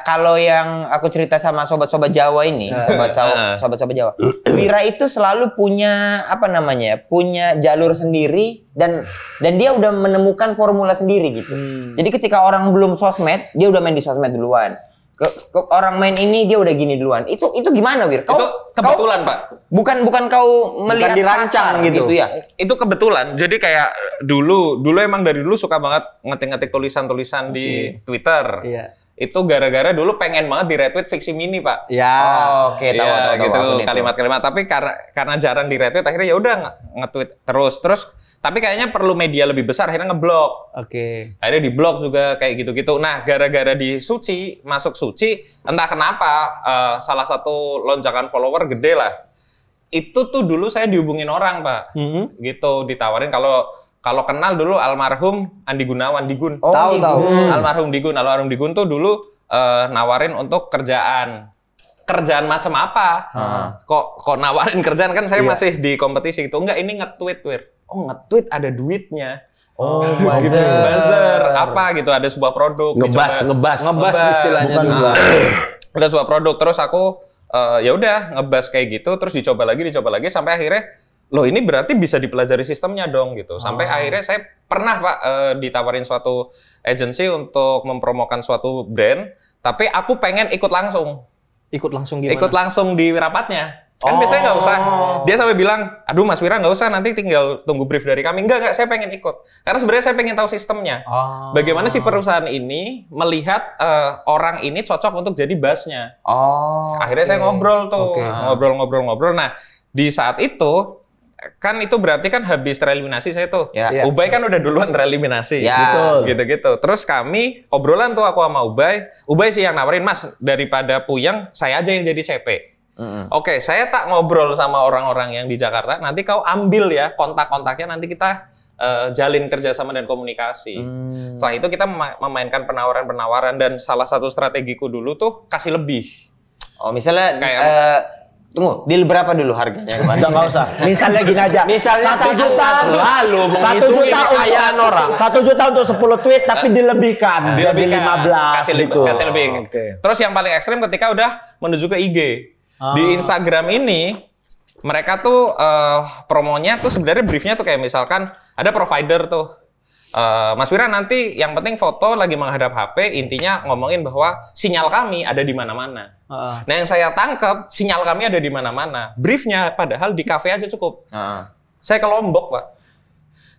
A: Kalau yang aku cerita sama sobat-sobat Jawa ini, iya. sobat Jawa, sobat-sobat Jawa. Wira itu selalu punya apa namanya? Ya, punya jalur sendiri dan dan dia udah menemukan formula sendiri gitu. Hmm. Jadi ketika orang belum sosmed, dia udah main di sosmed duluan ke, ke orang main ini dia udah gini duluan. Itu itu gimana, Wir? Kau, itu kebetulan, kau, Pak. Bukan bukan kau melihat bukan dirancang gitu. gitu ya. Itu kebetulan. Jadi kayak dulu dulu emang dari dulu suka banget ngetik-ngetik tulisan-tulisan okay. di Twitter. Iya. Itu gara-gara dulu pengen banget di retweet fiksi mini, Pak. Ya. Oh, oke, okay. Iya, tahu, tahu, ya, gitu kalimat-kalimat. Tapi karena karena jarang di retweet akhirnya ya udah nge-tweet terus. Terus tapi kayaknya perlu media lebih besar akhirnya ngeblok. Oke. Okay. Akhirnya diblok juga kayak gitu-gitu. Nah, gara-gara di Suci, masuk Suci, entah kenapa uh, salah satu lonjakan follower gede lah. Itu tuh dulu saya dihubungin orang, Pak. Mm -hmm. Gitu ditawarin kalau kalau kenal dulu almarhum Andi Gunawan Digun. Oh, tahu tahu tahu. Almarhum Digun, almarhum Digun tuh dulu uh, nawarin untuk kerjaan kerjaan macam apa? Hmm. Kok kok nawarin kerjaan kan saya yeah. masih di kompetisi itu. Enggak, ini nge-tweet, oh nge-tweet ada duitnya. Oh, oh buzzer. gitu, buzzer. Apa gitu ada sebuah produk. Ngebas, ngebas. Ngebas istilahnya. Bukan nah, ada sebuah produk terus aku uh, ya udah ngebas kayak gitu terus dicoba lagi dicoba lagi sampai akhirnya loh ini berarti bisa dipelajari sistemnya dong gitu. Sampai oh. akhirnya saya pernah Pak uh, ditawarin suatu agensi untuk mempromokan suatu brand, tapi aku pengen ikut langsung. Ikut langsung gimana? Ikut langsung di rapatnya.
B: Kan biasanya nggak usah. Oh.
A: Dia sampai bilang, aduh Mas Wira nggak usah, nanti tinggal tunggu brief dari kami. Enggak, enggak, saya pengen ikut. Karena sebenarnya saya pengen tahu sistemnya. Oh. Bagaimana sih perusahaan ini melihat uh, orang ini cocok untuk jadi basnya.
B: Oh.
A: Akhirnya okay. saya ngobrol tuh, ngobrol-ngobrol-ngobrol. Nah, di saat itu kan itu berarti kan habis tereliminasi saya tuh. Ya. ya. Ubay kan udah duluan tereliminasi. Ya. Gitu. Gitu-gitu. Terus kami obrolan tuh aku sama Ubay. Ubay sih yang nawarin, "Mas, daripada puyang, saya aja yang jadi CP." Oke, okay, saya tak ngobrol sama orang-orang yang di Jakarta. Nanti kau ambil ya kontak-kontaknya. Nanti kita uh, jalin kerjasama dan komunikasi. Hmm. Setelah itu kita memainkan penawaran-penawaran dan salah satu strategiku dulu tuh kasih lebih. Oh, misalnya kayak uh, Tunggu, deal berapa dulu harganya kemarin? Enggak usah. Misalnya gini aja. Misalnya satu juta lalu satu juta kekayaan orang. Satu juta untuk sepuluh tweet tapi dilebihkan, nah, dilebihkan. jadi lebih. gitu. Kasih lebih. Okay. Terus yang paling ekstrim ketika udah menuju ke IG di ah. Instagram ini mereka tuh uh, promonya tuh sebenarnya briefnya tuh kayak misalkan ada provider tuh Uh, Mas Wira nanti yang penting foto lagi menghadap HP intinya ngomongin bahwa sinyal kami ada di mana-mana. Uh. Nah yang saya tangkap sinyal kami ada di mana-mana. Briefnya padahal di kafe aja cukup. Uh. Saya ke Lombok pak.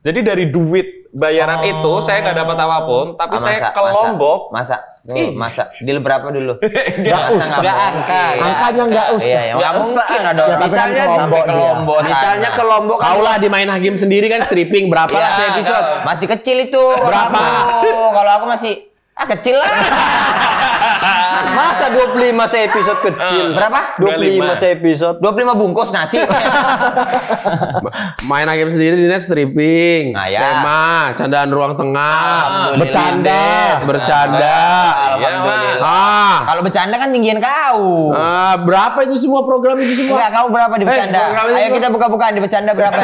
A: Jadi dari duit bayaran oh. itu saya nggak dapat apapun, tapi ah, masa, saya ke masa, Lombok. Masa, masa, oh, masa. Deal berapa dulu? (laughs) Gak iya, iya, usah, nggak angka. Ya. Angkanya nggak usah. Iya, ya, nggak usah. Ada ya, misalnya ke Lombok, ke Lombok misalnya ke Lombok. Kau lah di main hakim sendiri kan stripping berapa lah iya, episode? Masih kecil itu. Berapa? Kalau aku masih ah kecil lah. (laughs) Masa 25 se episode kecil? Eh, berapa? 25 se episode. 25 bungkus nasi. (laughs) Main game sendiri di net stripping. Nah, ya. Tema, candaan ruang tengah. Bercanda, bercanda. Alhamdulillah. Iya, ah. Kalau bercanda kan tinggian kau. Ah, berapa itu semua program itu semua? Enggak, kau berapa di eh, bercanda? Ayo kita buka-bukaan di bercanda berapa?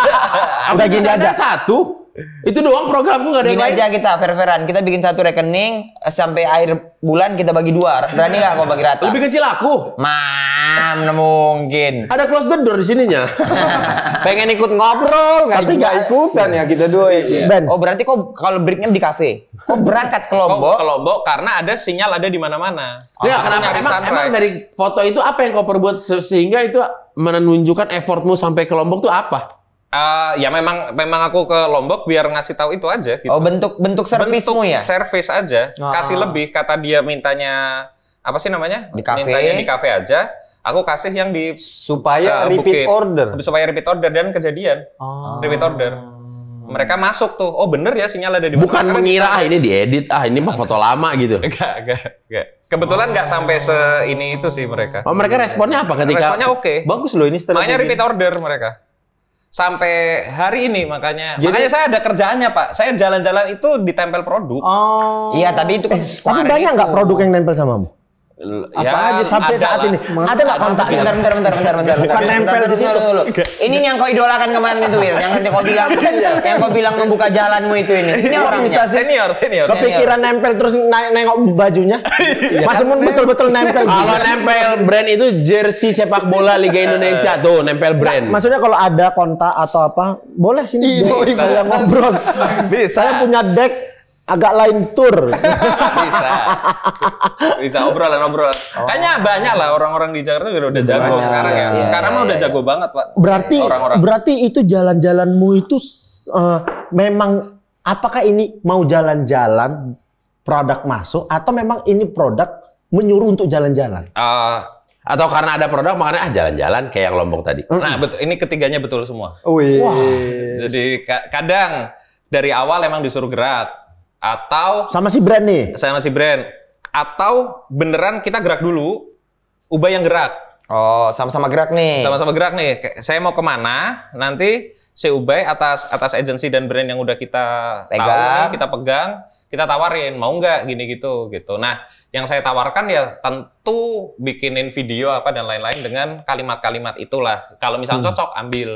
B: (laughs) Udah gini ada satu.
A: Itu doang programku gak ada Gini yang lain. aja kita fair-fairan. Kita bikin satu rekening eh, sampai akhir bulan kita bagi dua. Berani nggak kau bagi rata? Lebih kecil aku. Mam, mungkin. Ada close the door di sininya. (laughs) Pengen ikut ngobrol, nggak Tapi nggak ikutan ya kita dua ya. Ben. Oh berarti kok kalau breaknya di kafe? kau berangkat ke Lombok? Ke Lombok karena ada sinyal ada di mana-mana. Oh, ya, kenapa? Emang, emang dari foto itu apa yang kau perbuat sehingga itu menunjukkan effortmu sampai ke Lombok tuh apa? Uh, ya memang memang aku ke Lombok biar ngasih tahu itu aja. Gitu. Oh bentuk bentuk servismu ya? Service aja, oh. kasih lebih kata dia mintanya apa sih namanya? Di kafe. Mintanya di kafe aja. Aku kasih yang di supaya uh, repeat bukit. order. Supaya repeat order dan kejadian. Oh. Repeat order. Mereka masuk tuh. Oh bener ya sinyal ada di Bukan mana? mengira ah ini diedit, ah ini mah foto lama gitu. (laughs) Enggak, enggak, enggak. Kebetulan nggak oh. sampai se ini itu sih mereka. Oh mereka responnya apa ketika? Responnya oke. Okay. Bagus loh ini Makanya repeat order mereka sampai hari ini makanya Jadi, makanya saya ada kerjaannya pak saya jalan-jalan itu ditempel produk oh iya tapi itu kan eh, tapi banyak nggak produk yang nempel sama kamu apa ya, aja sampai saat lah. ini ada nggak kontak bentar bentar bentar bentar bentar bukan nempel di situ dulu ini yang kau idolakan kemarin itu Wir yang kau (laughs) bilang iya, iya. yang kau bilang membuka jalanmu itu ini ini orang bisa senior senior kepikiran nempel terus nengok bajunya Mas (laughs) iya. pun betul-betul nempel kalau nempel brand itu jersey sepak bola Liga Indonesia tuh nempel brand maksudnya kalau ada kontak atau apa boleh sini saya ngobrol saya punya deck agak lain tur. (laughs) bisa. Bisa obrolan-obrolan. Oh. Kayaknya banyak lah orang-orang di Jakarta udah, udah jago banyak, sekarang ya. ya. Sekarang ya, mah udah ya. jago iya. banget, Pak. Berarti orang-orang. berarti itu jalan-jalanmu itu uh, memang apakah ini mau jalan-jalan produk masuk atau memang ini produk menyuruh untuk jalan-jalan? Uh, atau karena ada produk makanya ah jalan-jalan kayak yang Lombok tadi. Mm -hmm. Nah, betul ini ketiganya betul semua. Wih. Wow. Jadi kadang dari awal emang disuruh gerak atau sama si brand nih sama si brand atau beneran kita gerak dulu ubah yang gerak oh sama-sama gerak nih sama-sama gerak nih saya mau kemana nanti si Ubay atas atas agensi dan brand yang udah kita pegang tahu, kita pegang kita tawarin mau nggak gini gitu gitu nah yang saya tawarkan ya tentu bikinin video apa dan lain-lain dengan kalimat-kalimat itulah kalau misalnya hmm. cocok ambil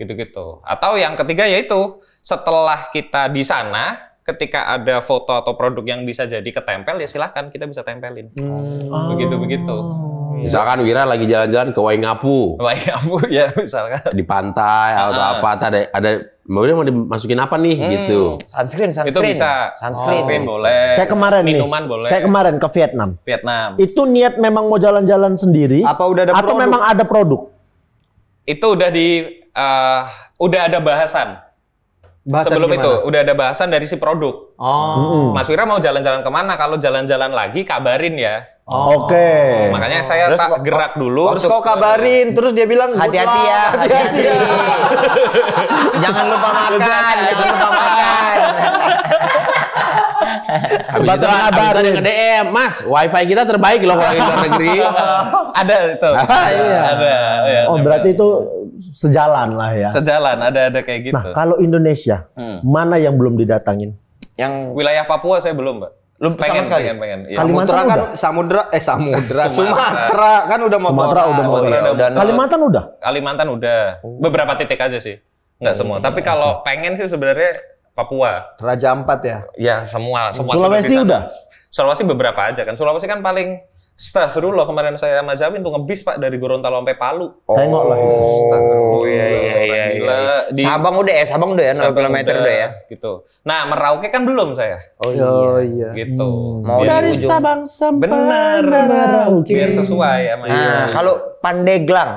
A: gitu-gitu atau yang ketiga yaitu setelah kita di sana ketika ada foto atau produk yang bisa jadi ketempel ya silahkan kita bisa tempelin hmm. Oh. begitu begitu oh. misalkan Wira lagi jalan-jalan ke Waingapu Waingapu (laughs) ya misalkan di pantai uh atau ah. apa ada ada mau mau dimasukin apa nih hmm. gitu sunscreen sunscreen itu bisa sunscreen, sunscreen boleh kayak kemarin minuman nih. boleh kayak kemarin ke Vietnam Vietnam itu niat memang mau jalan-jalan sendiri apa udah ada atau produk? memang ada produk itu udah di uh, udah ada bahasan Bahasan sebelum gimana? itu udah ada bahasan dari si produk. Oh. Mas Wira mau jalan-jalan kemana? Kalau jalan-jalan lagi kabarin ya. Oh. Oke. Okay. Makanya saya terus, tak gerak dulu. Terus kau kabarin, terus dia bilang hati-hati ya, hati-hati. (laughs) jangan lupa makan, jangan lupa makan. Habis itu, ada yang nge-DM, Mas, wifi kita terbaik loh kalau di luar negeri. (laughs) ada itu. Ah, (laughs) iya. Ada. Ya, oh, berarti itu sejalan lah ya. Sejalan, ada ada kayak gitu. Nah, kalau Indonesia, hmm. mana yang belum didatangin? Yang wilayah Papua saya belum, Pak. Lu pengen, sekali. pengen, pengen. Ya. Kalimantan kan samudra eh samudra Sumatera kan udah mau Sumatera udah mau. Oh, iya, Kalimantan udah. Kalimantan udah. Oh. Beberapa titik aja sih. Enggak oh, semua. Iya, Tapi kalau pengen sih sebenarnya Papua. Raja Ampat ya. Ya, semua semua Sulawesi udah. Sulawesi beberapa aja kan. Sulawesi kan paling Astagfirullah kemarin saya sama Zawin tuh ngebis Pak dari Gorontalo sampai Palu. Oh. Tengok lah. Astagfirullah. Iya iya iya. Gila. Di... Sabang udah ya, Sabang udah ya 0 km udah, udah ya. Gitu. Nah, Merauke kan belum saya. Oh iya. Oh, iya. Gitu. Hmm. Mau dari ujung. Sabang sampai Benar. Merauke. Biar sesuai sama ya. Nah, kalau Pandeglang.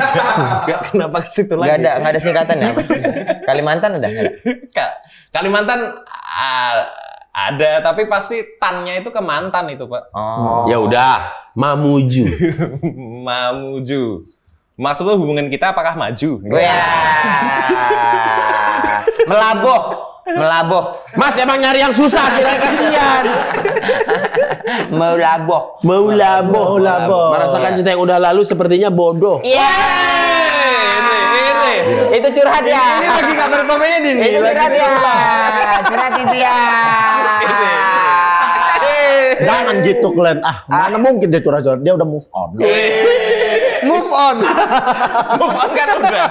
A: (laughs) gak kenapa ke situ lagi? Gak ada, gak ada ya. (laughs) Kalimantan udah enggak ada. Kalimantan uh, ada, tapi pasti tannya itu ke mantan itu, Pak. Oh. Ya udah, Mamuju. (laughs) Mamuju. Maksud lu hubungan kita apakah maju? Ya. Melabuh. Melabuh. Mas emang nyari yang susah, kita kasihan. Mau labuh. Mau labuh. Merasakan iya. cinta yang udah lalu sepertinya bodoh. Iya. Yeah. Iya. Itu curhat ya. Ini, ini lagi nggak berkomedi ini Itu curhat ya. Curhat itu ya. Jangan gitu Glenn. Ah, mana mungkin dia curhat-curhat. Dia udah move on move on. (laughs) move on kan udah.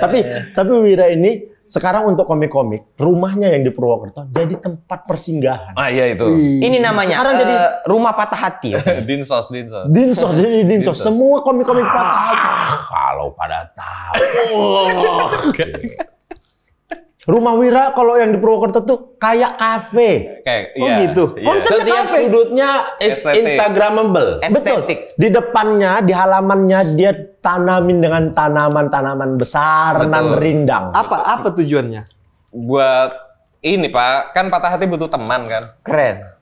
A: tapi iya. tapi Wira ini sekarang untuk komik-komik, rumahnya yang di Purwokerto jadi tempat persinggahan. Ah iya itu. Hmm. Ini namanya. Sekarang uh, jadi eh, rumah patah hati. Ya? (laughs) dinsos, dinsos. Dinsos jadi dinsos. dinsos. Semua komik-komik patah hati. Ah, kalau pada tahu. (laughs) Rumah Wira kalau yang di Purwokerto tuh kayak kafe. Kayak, oh iya, gitu. Iya. Konsepnya Setiap kafe. sudutnya is instagramable. Estetik. Betul. Di depannya, di halamannya dia tanamin dengan tanaman-tanaman besar, Betul. nan rindang. Apa apa tujuannya? Buat ini Pak, kan patah hati butuh teman kan? Keren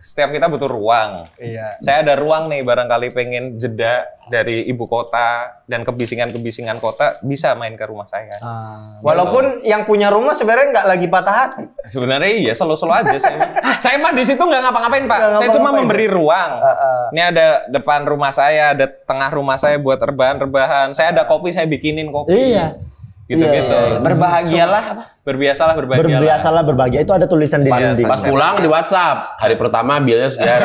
A: setiap kita butuh ruang. Iya. Saya ada ruang nih barangkali pengen jeda dari ibu kota dan kebisingan-kebisingan kota bisa main ke rumah saya. Ah, Walaupun betul. yang punya rumah sebenarnya nggak lagi patah hati. Sebenarnya iya, selo-selo aja saya. (laughs) saya mah di situ nggak ngapa-ngapain pak. Gak saya cuma memberi ruang. Uh, uh. Ini ada depan rumah saya, ada tengah rumah saya buat rebahan-rebahan. Saya ada kopi, saya bikinin kopi. Iya gitu-gitu. Iya, iya, iya. Berbahagialah apa? Berbiasalah berbahagia. Berbiasalah berbahagia itu ada tulisan di dinding. Pas pulang di WhatsApp, hari pertama bilnya sudah.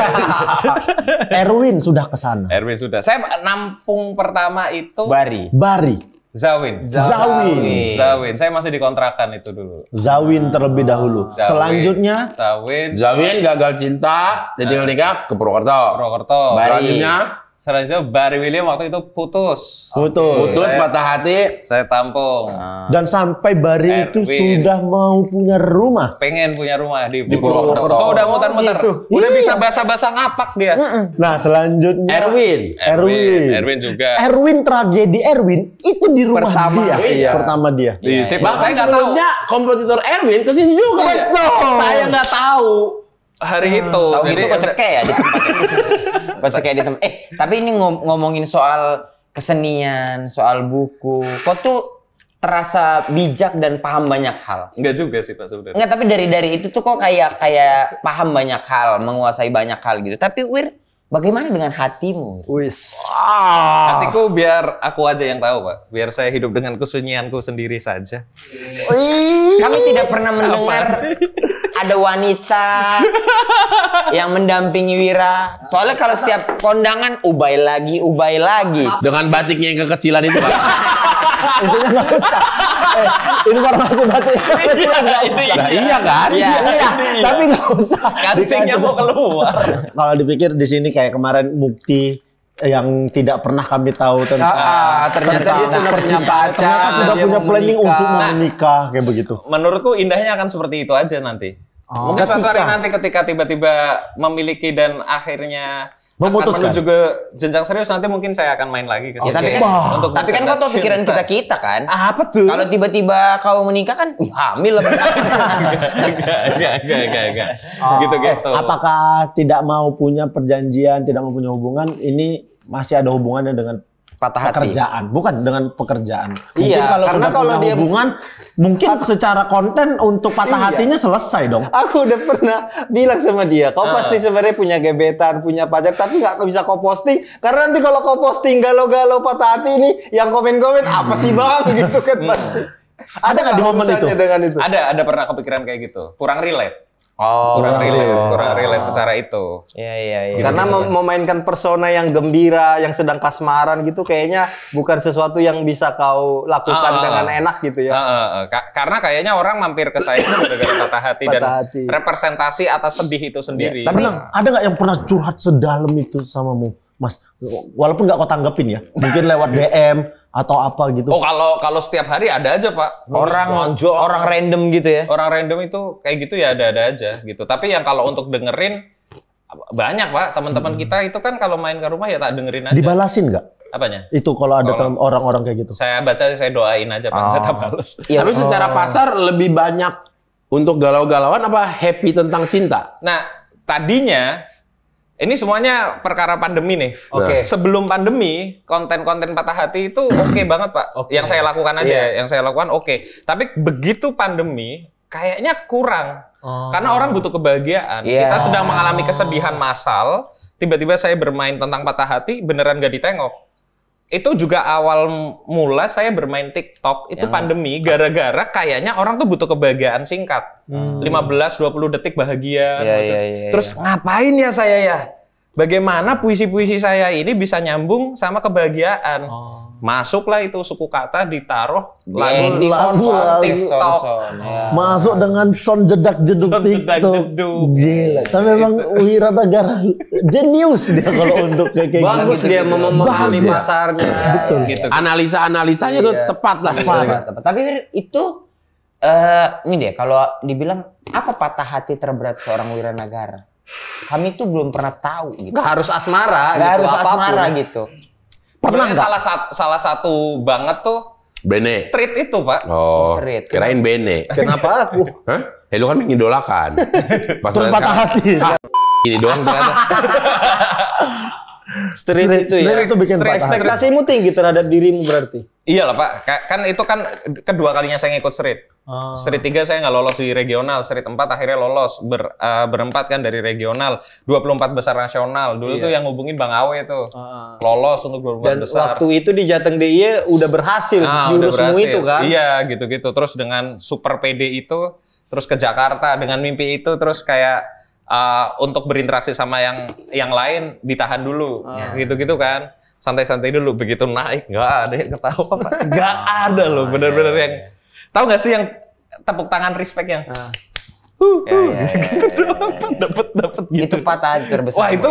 A: (laughs) Erwin sudah ke sana. Erwin sudah. Saya nampung pertama itu Bari. Bari. Zawin. Zawin. Zawin. Saya masih dikontrakan itu dulu. Zawin terlebih dahulu. Zawin. Selanjutnya Zawin. Zawin gagal cinta, jadi nikah ke Purwokerto. Purwokerto. Selanjutnya Selanjutnya Barry William waktu itu putus. Putus. Putus saya, patah hati. Saya tampung. Ah. Dan sampai Barry Erwin. itu sudah mau punya rumah. Pengen punya rumah di, di Purwokerto. So, udah muter-muter. Gitu. Udah iya. bisa basa basa ngapak dia. Nah selanjutnya. Erwin. Erwin. Erwin. Erwin juga. Erwin tragedi Erwin itu di rumah Pertama, dia. Iya. Pertama dia. Iya. Si Bang saya nggak tahu. kompetitor Erwin kesini juga. Betul. Saya nggak tahu hari ah. itu. Tahu gitu kok cekek ya di tempat (laughs) Kocok kayak di tempat. Eh, tapi ini ngom ngomongin soal kesenian, soal buku. Kok tuh terasa bijak dan paham banyak hal. Enggak juga sih Pak sebenarnya. Enggak, tapi dari dari itu tuh kok kayak kayak paham banyak hal, menguasai banyak hal gitu. Tapi Wir, bagaimana dengan hatimu? Wis. Wow. Hatiku biar aku aja yang tahu, Pak. Biar saya hidup dengan kesunyianku sendiri saja. Kami tidak pernah mendengar ada wanita yang mendampingi Wira. Soalnya kalau setiap kondangan ubay lagi, ubay lagi. Dengan batiknya yang kekecilan itu, Pak. (laughs) itu kan nggak usah.
B: Eh, informasi kan batik kekecilan iya, nggak itu nah, iya kan? Iya, iya. iya. Tapi nggak usah. Kancingnya mau keluar.
A: kalau dipikir di sini kayak kemarin Mukti yang tidak pernah kami tahu tentang ah, ah ternyata tentang dia sudah punya pacar ternyata kan sudah punya planning untuk nah, menikah kayak begitu menurutku indahnya akan seperti itu aja nanti oh. mungkin suatu hari nanti ketika tiba-tiba memiliki dan akhirnya memutuskan. akan juga jenjang serius nanti mungkin saya akan main lagi ke Oh, tapi kan, wow. untuk tapi kan kau tau pikiran kita kita kan. Ah, apa tuh? Kalau tiba-tiba kau menikah kan, wih hamil lah. (laughs) gitu gitu. apakah tidak mau punya perjanjian, tidak mau punya hubungan ini masih ada hubungannya dengan patah hati. Pekerjaan, bukan dengan pekerjaan. Mungkin iya, kalau karena sudah kalau punya dia... hubungan, mungkin aku, secara konten untuk patah iya. hatinya selesai dong. Aku udah pernah bilang sama dia, kau uh. pasti sebenarnya punya gebetan, punya pacar, tapi nggak bisa kau posting. Karena nanti kalau kau posting galau-galau patah hati ini, yang komen-komen apa sih hmm. bang gitu kan hmm. pasti. Ada nggak di momen itu? Dengan itu? Ada, ada pernah kepikiran kayak gitu. Kurang relate Oh, kurang relate, kurang relate secara itu. Iya iya. iya. Karena gitu, memainkan persona yang gembira, yang sedang kasmaran gitu, kayaknya bukan sesuatu yang bisa kau lakukan uh, dengan enak gitu ya. Uh, uh, uh. Ka karena kayaknya orang mampir ke saya itu (coughs) gara-gara patah hati patah dan hati. representasi atas sedih itu iya. sendiri. Ya, tapi ya. ada nggak yang pernah curhat sedalam itu sama Mas? Walaupun nggak kau tanggepin ya, mungkin lewat (laughs) DM atau apa gitu. Oh kalau kalau setiap hari ada aja pak orang orang random gitu ya. Orang random itu kayak gitu ya ada-ada aja gitu. Tapi yang kalau untuk dengerin banyak pak teman-teman hmm. kita itu kan kalau main ke rumah ya tak dengerin aja. Dibalasin nggak? Apanya? Itu kalau ada orang-orang kayak gitu. Saya baca saya doain aja pak, oh. tetap balas. Ya, Tapi oh. secara pasar lebih banyak untuk galau-galauan apa happy tentang cinta? Nah tadinya ini semuanya perkara pandemi nih. Oke. Okay. Nah. Sebelum pandemi, konten-konten patah hati itu hmm. oke okay banget, Pak. Okay. Yang saya lakukan aja, yeah. yang saya lakukan oke. Okay. Tapi begitu pandemi, kayaknya kurang. Oh. Karena orang butuh kebahagiaan. Yeah. Kita sedang mengalami kesedihan massal, tiba-tiba saya bermain tentang patah hati, beneran gak ditengok itu juga awal mula saya bermain TikTok itu yang pandemi gara-gara kayaknya orang tuh butuh kebahagiaan singkat. Hmm. lima Hmm. 15 20 detik bahagia. Yeah, yeah, yeah, Terus yeah. ngapain ya saya ya? Bagaimana puisi-puisi saya ini bisa nyambung sama kebahagiaan? Oh. Masuklah itu suku kata ditaruh lagu lagu TikTok. Ya. Masuk dengan sound jedak jeduk sound TikTok. Jedak jeduk. Gila. Tapi gitu. memang Wira Negara jenius dia kalau (laughs) untuk kayak gitu. Bagus gitu. dia memahami pasarnya. Betul. Gitu. Analisa-analisanya iya. tepat lah. Tepat. tepat. Tapi itu uh, ini dia kalau dibilang apa patah hati terberat seorang Wira Negara? Kami tuh belum pernah tahu gitu. Gak harus asmara, gak gitu, harus apapun. asmara gitu. Pernah Salah, satu salah satu banget tuh Bene. Street itu, Pak. Oh, oh street. Kirain Bene. Kenapa aku? (laughs) Hah? Ya lu kan mengidolakan. (laughs) Pas Terus patah hati. Ah, ini doang ternyata. (laughs) Street itu ya. itu bikin Stril patah. Ekspektasimu tinggi terhadap dirimu berarti. Iyalah Pak, kan itu kan kedua kalinya saya ngikut street. Oh. Street 3 saya nggak lolos di regional, street 4 akhirnya lolos ber, uh, berempat kan dari regional, 24 besar nasional. Dulu iya. tuh yang ngubungin Bang Awe itu, Uh. Lolos untuk 24 Dan besar. Dan waktu itu di Jateng DIY udah berhasil ah, jurusmu itu kan. Iya, gitu-gitu. Terus dengan super PD itu terus ke Jakarta dengan mimpi itu terus kayak uh, untuk berinteraksi sama yang yang lain ditahan dulu oh. gitu-gitu kan santai-santai dulu begitu naik nggak ada yang ketawa pak (laughs) nggak ada loh oh, bener-bener iya, yang iya, iya. tahu nggak sih yang tepuk tangan respect yang dapet dapet gitu Itu patah terbesar. Wah itu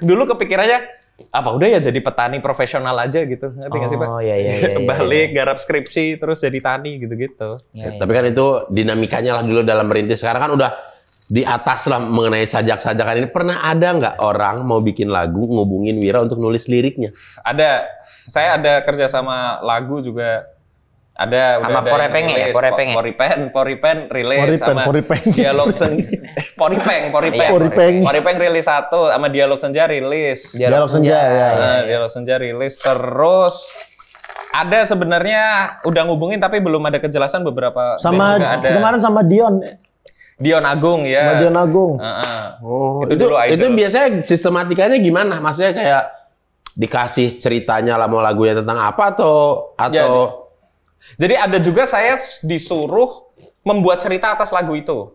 A: dulu kepikirannya apa udah ya jadi petani profesional aja gitu ngerti oh, sih pak? Oh, iya iya. iya (laughs) Balik iya. garap skripsi terus jadi tani gitu gitu. Ya, iya. Tapi kan itu dinamikanya lah dulu dalam merintis sekarang kan udah di atas lah mengenai sajak-sajakan ini pernah ada nggak orang mau bikin lagu ngubungin Wira untuk nulis liriknya? Ada, saya ada kerja sama lagu juga ada sama Poripeng ya, Poripeng, Poripen, Poripen rilis sama Dialog seni. Poripeng, Poripeng. Poripeng. Poripeng rilis satu sama Dialog Senja rilis. Dialog, Senja, ya, Dialog Senja rilis terus ada sebenarnya udah ngubungin tapi belum ada kejelasan beberapa sama ada. kemarin sama Dion Dion Agung ya. Sama Dion Agung. Uh -uh. Oh, itu, itu dulu Itu biasanya sistematikanya gimana? Maksudnya kayak dikasih ceritanya lah mau lagunya tentang apa atau atau jadi, jadi ada juga saya disuruh membuat cerita atas lagu itu.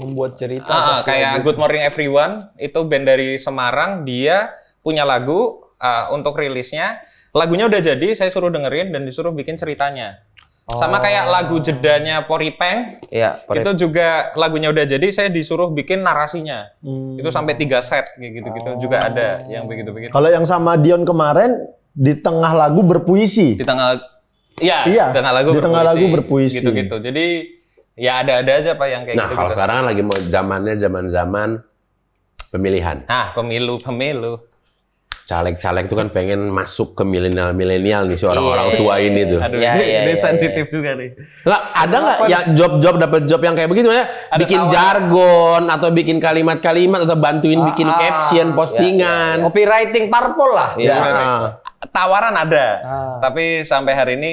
A: Membuat cerita. Uh, kayak Good Morning Everyone itu band dari Semarang, dia punya lagu uh, untuk rilisnya. Lagunya udah jadi, saya suruh dengerin dan disuruh bikin ceritanya.
B: Sama kayak oh. lagu
A: jedanya Peng Iya, Pori... Itu juga lagunya udah jadi saya disuruh bikin narasinya. Hmm. Itu sampai tiga set gitu-gitu oh. juga ada oh. yang begitu-begitu. Kalau yang sama Dion kemarin di tengah lagu berpuisi. Di tengah
B: ya, iya di tengah lagu di berpuisi. lagu berpuisi. Gitu-gitu.
A: Jadi ya ada-ada aja Pak yang kayak nah, gitu. Nah, kalau gitu. sekarang kan lagi mau zamannya zaman-zaman pemilihan. Ah, pemilu, pemilu caleg-caleg itu kan pengen masuk ke milenial-milenial nih si orang-orang iya. tua ini tuh. Aduh, ya, ya, ya, ya, sensitif juga nih. Lah, ada nggak yang job-job dapat job yang kayak begitu ya? bikin tawar. jargon atau bikin kalimat-kalimat atau bantuin ah, bikin ah. caption postingan. Ya, ya. Copywriting parpol lah. Ya. ya. Tawaran ada. Ah. Tapi sampai hari ini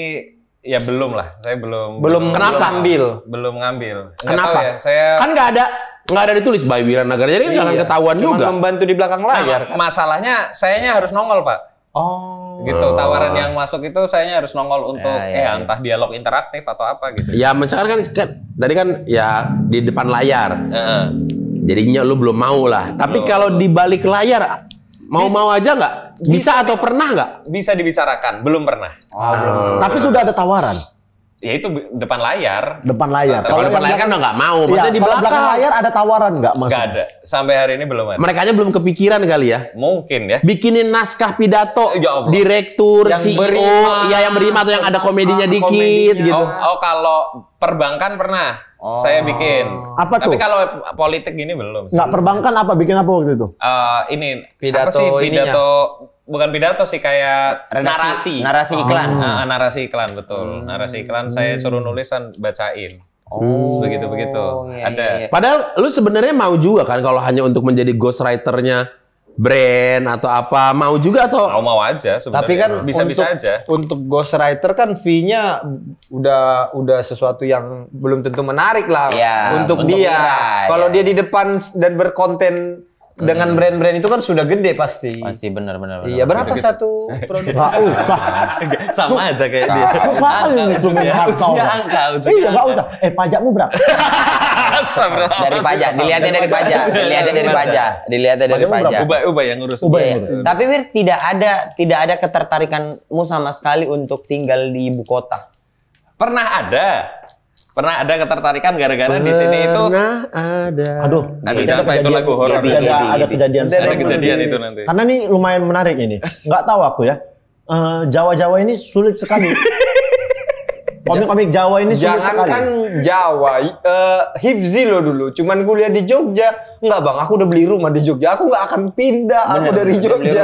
A: Ya belum lah, saya belum. Belum, belum kenapa? ngambil. Belum ngambil. Kenapa? ya, saya kan nggak ada Nggak ada ditulis by Wiran Jadi iya. akan ketahuan Cuma juga. membantu di belakang nah, layar. Nah, Masalahnya sayanya harus nongol, Pak. Oh. Gitu, oh. tawaran yang masuk itu sayanya harus nongol untuk ya, ya, eh entah iya. dialog interaktif atau apa gitu. Ya, misalkan kan, kan tadi kan ya di depan layar. Uh -uh. Jadinya lu belum mau lah. Tapi kalau di balik layar mau-mau aja nggak? Bisa, bisa atau pernah nggak? Bisa dibicarakan, belum pernah. Oh, belum. Tapi sudah ada tawaran. Ya itu depan layar. Depan layar. kalau depan layar kan udah nggak mau. Iya, maksudnya iya, di belakang. belakang layar ada tawaran nggak mas? Nggak ada. Sampai hari ini belum ada. Mereka belum kepikiran kali ya. Mungkin ya. Bikinin naskah pidato. Ya Allah. Direktur, yang CEO, berima. ya yang berima atau yang ada ah, komedinya ah, dikit komedinya. Oh, gitu. Oh, oh kalau perbankan pernah. Oh. Saya bikin. Apa tuh? Tapi kalau politik gini belum. Nggak perbankan apa? Bikin apa waktu itu? Uh, ini pidato apa sih pidato bukan pidato sih kayak Redaksi, narasi narasi oh. iklan oh. nah, narasi iklan betul hmm. narasi iklan saya suruh nulisan bacain Oh, begitu begitu. Iya, Ada. Iya, iya. Padahal lu sebenarnya mau juga kan kalau hanya untuk menjadi ghost ghostwriternya brand atau apa mau juga atau mau mau aja sebenarnya. Tapi kan bisa bisa aja. Untuk ghost writer kan fee-nya udah udah sesuatu yang belum tentu menarik lah ya, untuk, untuk dia. Kalau ya. dia di depan dan berkonten dengan brand-brand itu kan sudah gede pasti. Pasti benar benar. Iya berapa bener.
B: satu produk? Uh,
A: Gak (laughs) Sama aja kayak dia. Mahal itu ujungnya angka ujungnya. Iya nggak usah. Eh pajakmu berapa? dari pajak, dilihatnya dari pajak, dilihatnya dari pajak, dilihatnya dari pajak. Ubah ubah yang ngurus. Ubah yang ngurus. Iya. Tapi Wir tidak ada tidak ada ketertarikanmu sama sekali untuk tinggal di ibu kota. Pernah ada, Pernah ada ketertarikan gara-gara di sini itu Pernah ada. Aduh, nanti jangan lupa itu lagu horor. Iya, ada, iya, iya, ada, ada kejadian ada kejadian itu nanti. Karena ini lumayan menarik ini. Nggak tahu aku ya. Eh, Jawa-Jawa ini sulit sekali (laughs) Komik-komik Jawa ini sulit Jangan sekali. kan Jawa, uh, Hifzi lo dulu. Cuman kuliah di Jogja. Enggak bang, aku udah beli rumah di Jogja. Aku nggak akan pindah. Bener, aku dari Jogja.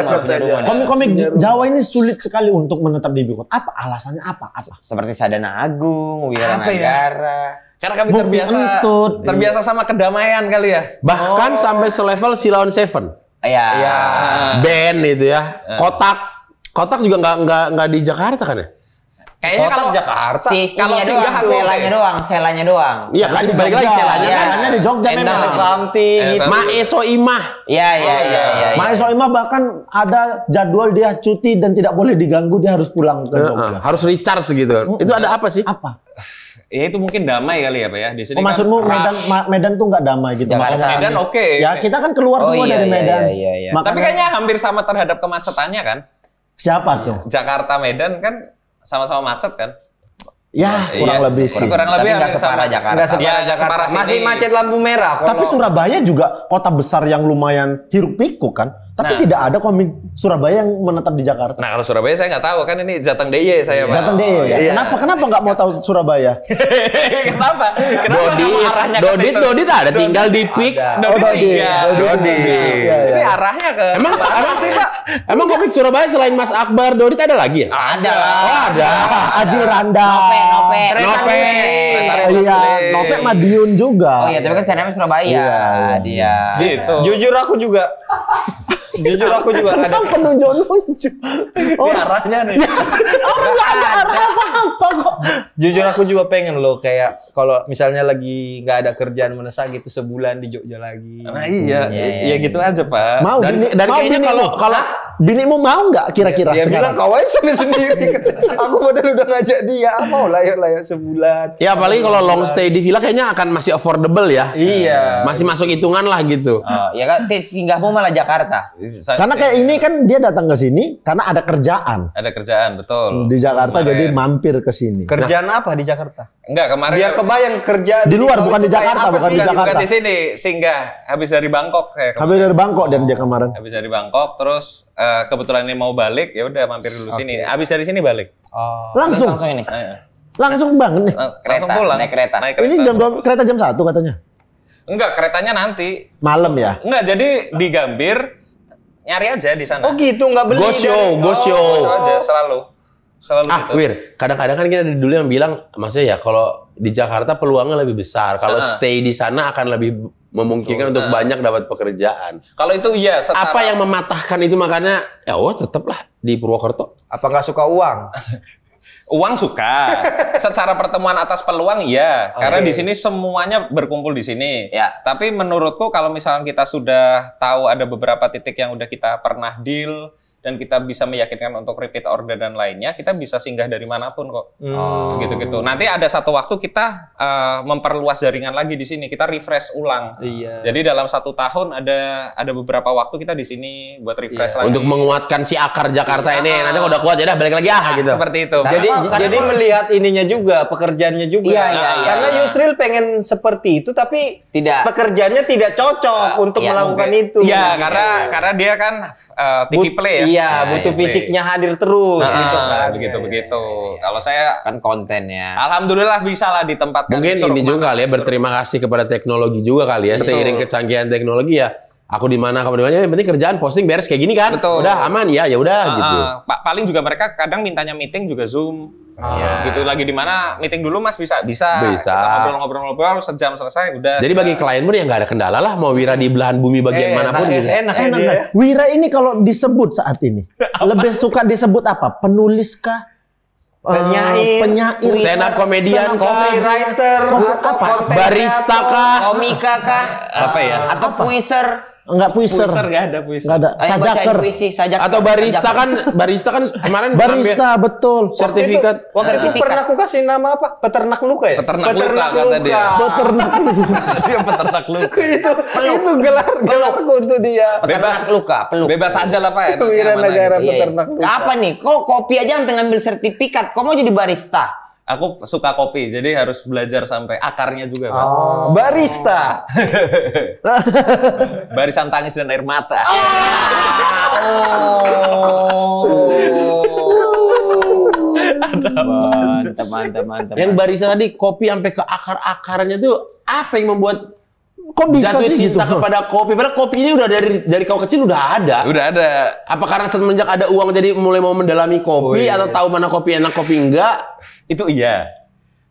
A: Komik-komik Jawa ini sulit sekali untuk menetap di ibu kota. Apa alasannya? Apa? Apa? Seperti Sadana Agung, Wira ya? Negara. Ya? Karena kami terbiasa entut. terbiasa sama kedamaian kali ya. Bahkan oh. sampai selevel Silaun Seven. Iya. Gitu ya. Band itu ya. Kotak kotak juga nggak nggak nggak di Jakarta kan ya? Kayaknya kalau Jakarta. sih kalau iya sih doang, selanya doang, selanya doang. Iya kan dibalik lagi iya. selanya kan. Selanya di Jogja memang. Enak Saklamti Maeso Imah. Iya, iya iya iya Maeso Imah bahkan ada jadwal dia cuti dan tidak boleh diganggu dia harus pulang ke Jogja. Harus recharge gitu. Itu ada apa sih? Apa? Ya itu mungkin damai kali ya Pak ya di sini. Oh, kan maksudmu rush. Medan Medan tuh nggak damai gitu Jakarta. makanya. Medan kan? oke. Okay. Ya kita kan keluar oh, semua iya, dari Medan. Iya, iya, iya. Makanya, Tapi kayaknya hampir sama terhadap kemacetannya kan? Siapa tuh? Jakarta Medan kan sama-sama macet kan? Ya, iya, kurang iya, lebih sih. Kurang lebih Tapi nggak separah Jakarta. Enggak separah ya, Jakarta. Masih macet lampu merah. Kalau... Tapi Surabaya juga kota besar yang lumayan hiruk pikuk kan. Tapi nah, tidak ada komik Surabaya yang menetap di Jakarta. Nah kalau Surabaya saya nggak tahu kan ini Jateng DIY saya pak. Jateng DIY. Oh, ya? iya. Kenapa kenapa nggak mau tahu Surabaya? (laughs) kenapa? Kenapa Dodi, arahnya Dodit, ke Dodit ada Dodit. tinggal di Pik. Dodi, oh, tinggal. Oh, Dodit. Iya, iya. Ini arahnya ke. Emang arah sih pak? Emang komik Surabaya selain Mas Akbar, Dodit ada lagi ya? Ada lah. Oh ada. Ah, Aji Randa. Nope, Nope. Nope. Iya, Nope Madiun juga. Oh iya, tapi kan sekarang Surabaya. Iya. Dia. Gitu. Jujur aku juga. Jujur aku juga oh. ya, nggak ada. penuh nunjuk. Oh, ini arahnya nih.
B: Orang nggak ada arah
A: apa-apa kok. Jujur aku juga pengen loh kayak kalau misalnya lagi nggak ada kerjaan menesak gitu sebulan di Jogja lagi. Nah iya, iya, iya, iya gitu aja pak. Mau dan, bini, dan mau kayaknya kalau kalau binimu mau nggak kira-kira? Dia, dia bilang kau sendiri sendiri. (laughs) aku padahal udah ngajak dia ah, mau layak layak sebulan. Ya paling kalau long stay di villa kayaknya akan masih affordable ya. Iya. Masih masuk hitungan lah gitu. Oh, ya kan, singgahmu malah Jakarta. Saya, karena kayak ini kan dia datang ke sini karena ada kerjaan. Ada kerjaan, betul. Di Jakarta kemarin. jadi mampir ke sini. Kerjaan nah, apa di Jakarta? Enggak, kemarin. Biar kebayang kerja di luar bukan di Jakarta, bukan sih? di Jakarta. Bukan di sini, singgah habis dari Bangkok kayak. Kemarin. Habis dari Bangkok dan dia kemarin. Habis dari Bangkok terus uh, kebetulan ini mau balik, ya udah mampir dulu okay. sini. Habis dari sini balik. Oh. Langsung. Langsung ini. Iya. Langsung banget nih. Kereta, langsung pulang. Naik kereta. Naik kereta. Ini jam dua. Kereta jam satu katanya. Enggak, keretanya nanti. Malam ya? Enggak, jadi di Gambir nyari aja di sana. Oh gitu, nggak beli. Go show, dari, oh, go show. aja selalu. Selalu ah, gitu. Wir, kadang-kadang kan kita dulu yang bilang, maksudnya ya kalau di Jakarta peluangnya lebih besar, kalau nah. stay di sana akan lebih memungkinkan Tuh, untuk nah. banyak dapat pekerjaan. Kalau itu iya. Setara... Apa yang mematahkan itu makanya, ya oh tetaplah di Purwokerto. Apa nggak suka uang? (laughs) Uang suka. (laughs) Secara pertemuan atas peluang iya, okay. karena di sini semuanya berkumpul di sini. Ya. Tapi menurutku kalau misalnya kita sudah tahu ada beberapa titik yang udah kita pernah deal, dan kita bisa meyakinkan untuk repeat order dan lainnya, kita bisa singgah dari manapun kok.
B: gitu
A: Gitu-gitu. Nanti ada satu waktu kita uh, memperluas jaringan lagi di sini, kita refresh ulang. Iya. Jadi dalam satu tahun ada ada beberapa waktu kita di sini buat refresh iya. lagi. Untuk menguatkan si akar Jakarta iya. ini, ah. nanti udah kuat jadi ya balik lagi ah gitu. Seperti itu. Karena, jadi apa? jadi melihat ininya juga, pekerjaannya juga. Iya, iya, iya. Karena Yusril pengen seperti itu tapi tidak pekerjaannya tidak cocok uh, untuk iya, melakukan mungkin. itu. Iya, karena karena dia kan uh, eh, TV But, play ya Iya, nah, butuh ya, fisiknya hadir terus nah, gitu kan. Begitu begitu. Ya, ya, Kalau saya kan kontennya. Alhamdulillah bisa lah di tempat. Mungkin lebih ini juga kali ya berterima kasih kepada teknologi juga kali ya. Betul. Seiring kecanggihan teknologi ya aku di mana kamu di mana yang penting kerjaan posting beres kayak gini kan Betul. udah aman ya ya udah uh, gitu ah. pak paling juga mereka kadang mintanya meeting juga zoom Ya. Gitu lagi di mana meeting dulu Mas bisa bisa. Bisa. Ngobrol-ngobrol-ngobrol sejam selesai udah. Jadi bagi klien pun ya nggak ada kendala lah mau Wira di belahan bumi bagian eh, pun enak, gitu. Enak, enak, enak. Wira ini kalau disebut saat ini (laughs) lebih suka disebut apa? Penulis kah? Eh, penyair, penyair, stand up komedian, copywriter, apa? barista kah, komika kah, apa ya? Atau puiser? Enggak puiser. Puiser enggak ada puiser. Enggak ada. Ayo sajaker. Puisi, sajaker. Atau barista sajaker. kan barista kan kemarin (laughs) barista betul. Sertifikat. Waktu itu, waktu itu pernah aku kasih nama apa? Peternak luka ya? Peternak, oh, peternak luka, luka, kata dia. Peternak luka. dia peternak luka. itu peluk. itu gelar gelar aku untuk dia. Bebas luka, peluk. Bebas aja lah Pak ya. (laughs) Wira negara gitu. iya, iya. peternak luka. Apa nih? Kok kopi aja sampai ngambil sertifikat? Kok mau jadi barista? aku suka kopi, jadi harus belajar sampai akarnya juga, Pak. Oh, barista. (laughs) Barisan tangis dan air mata. Oh. Ada mantap, mantap, mantap. Yang barista tadi kopi sampai ke akar-akarnya tuh apa yang membuat kok bisa jatuh sih gitu? cinta gitu? kepada kopi. Padahal kopi ini udah dari dari kau kecil udah ada. Udah ada. Apa karena semenjak ada uang jadi mulai mau mendalami kopi oh, iya. atau iya. tahu mana kopi enak kopi enggak? Itu iya.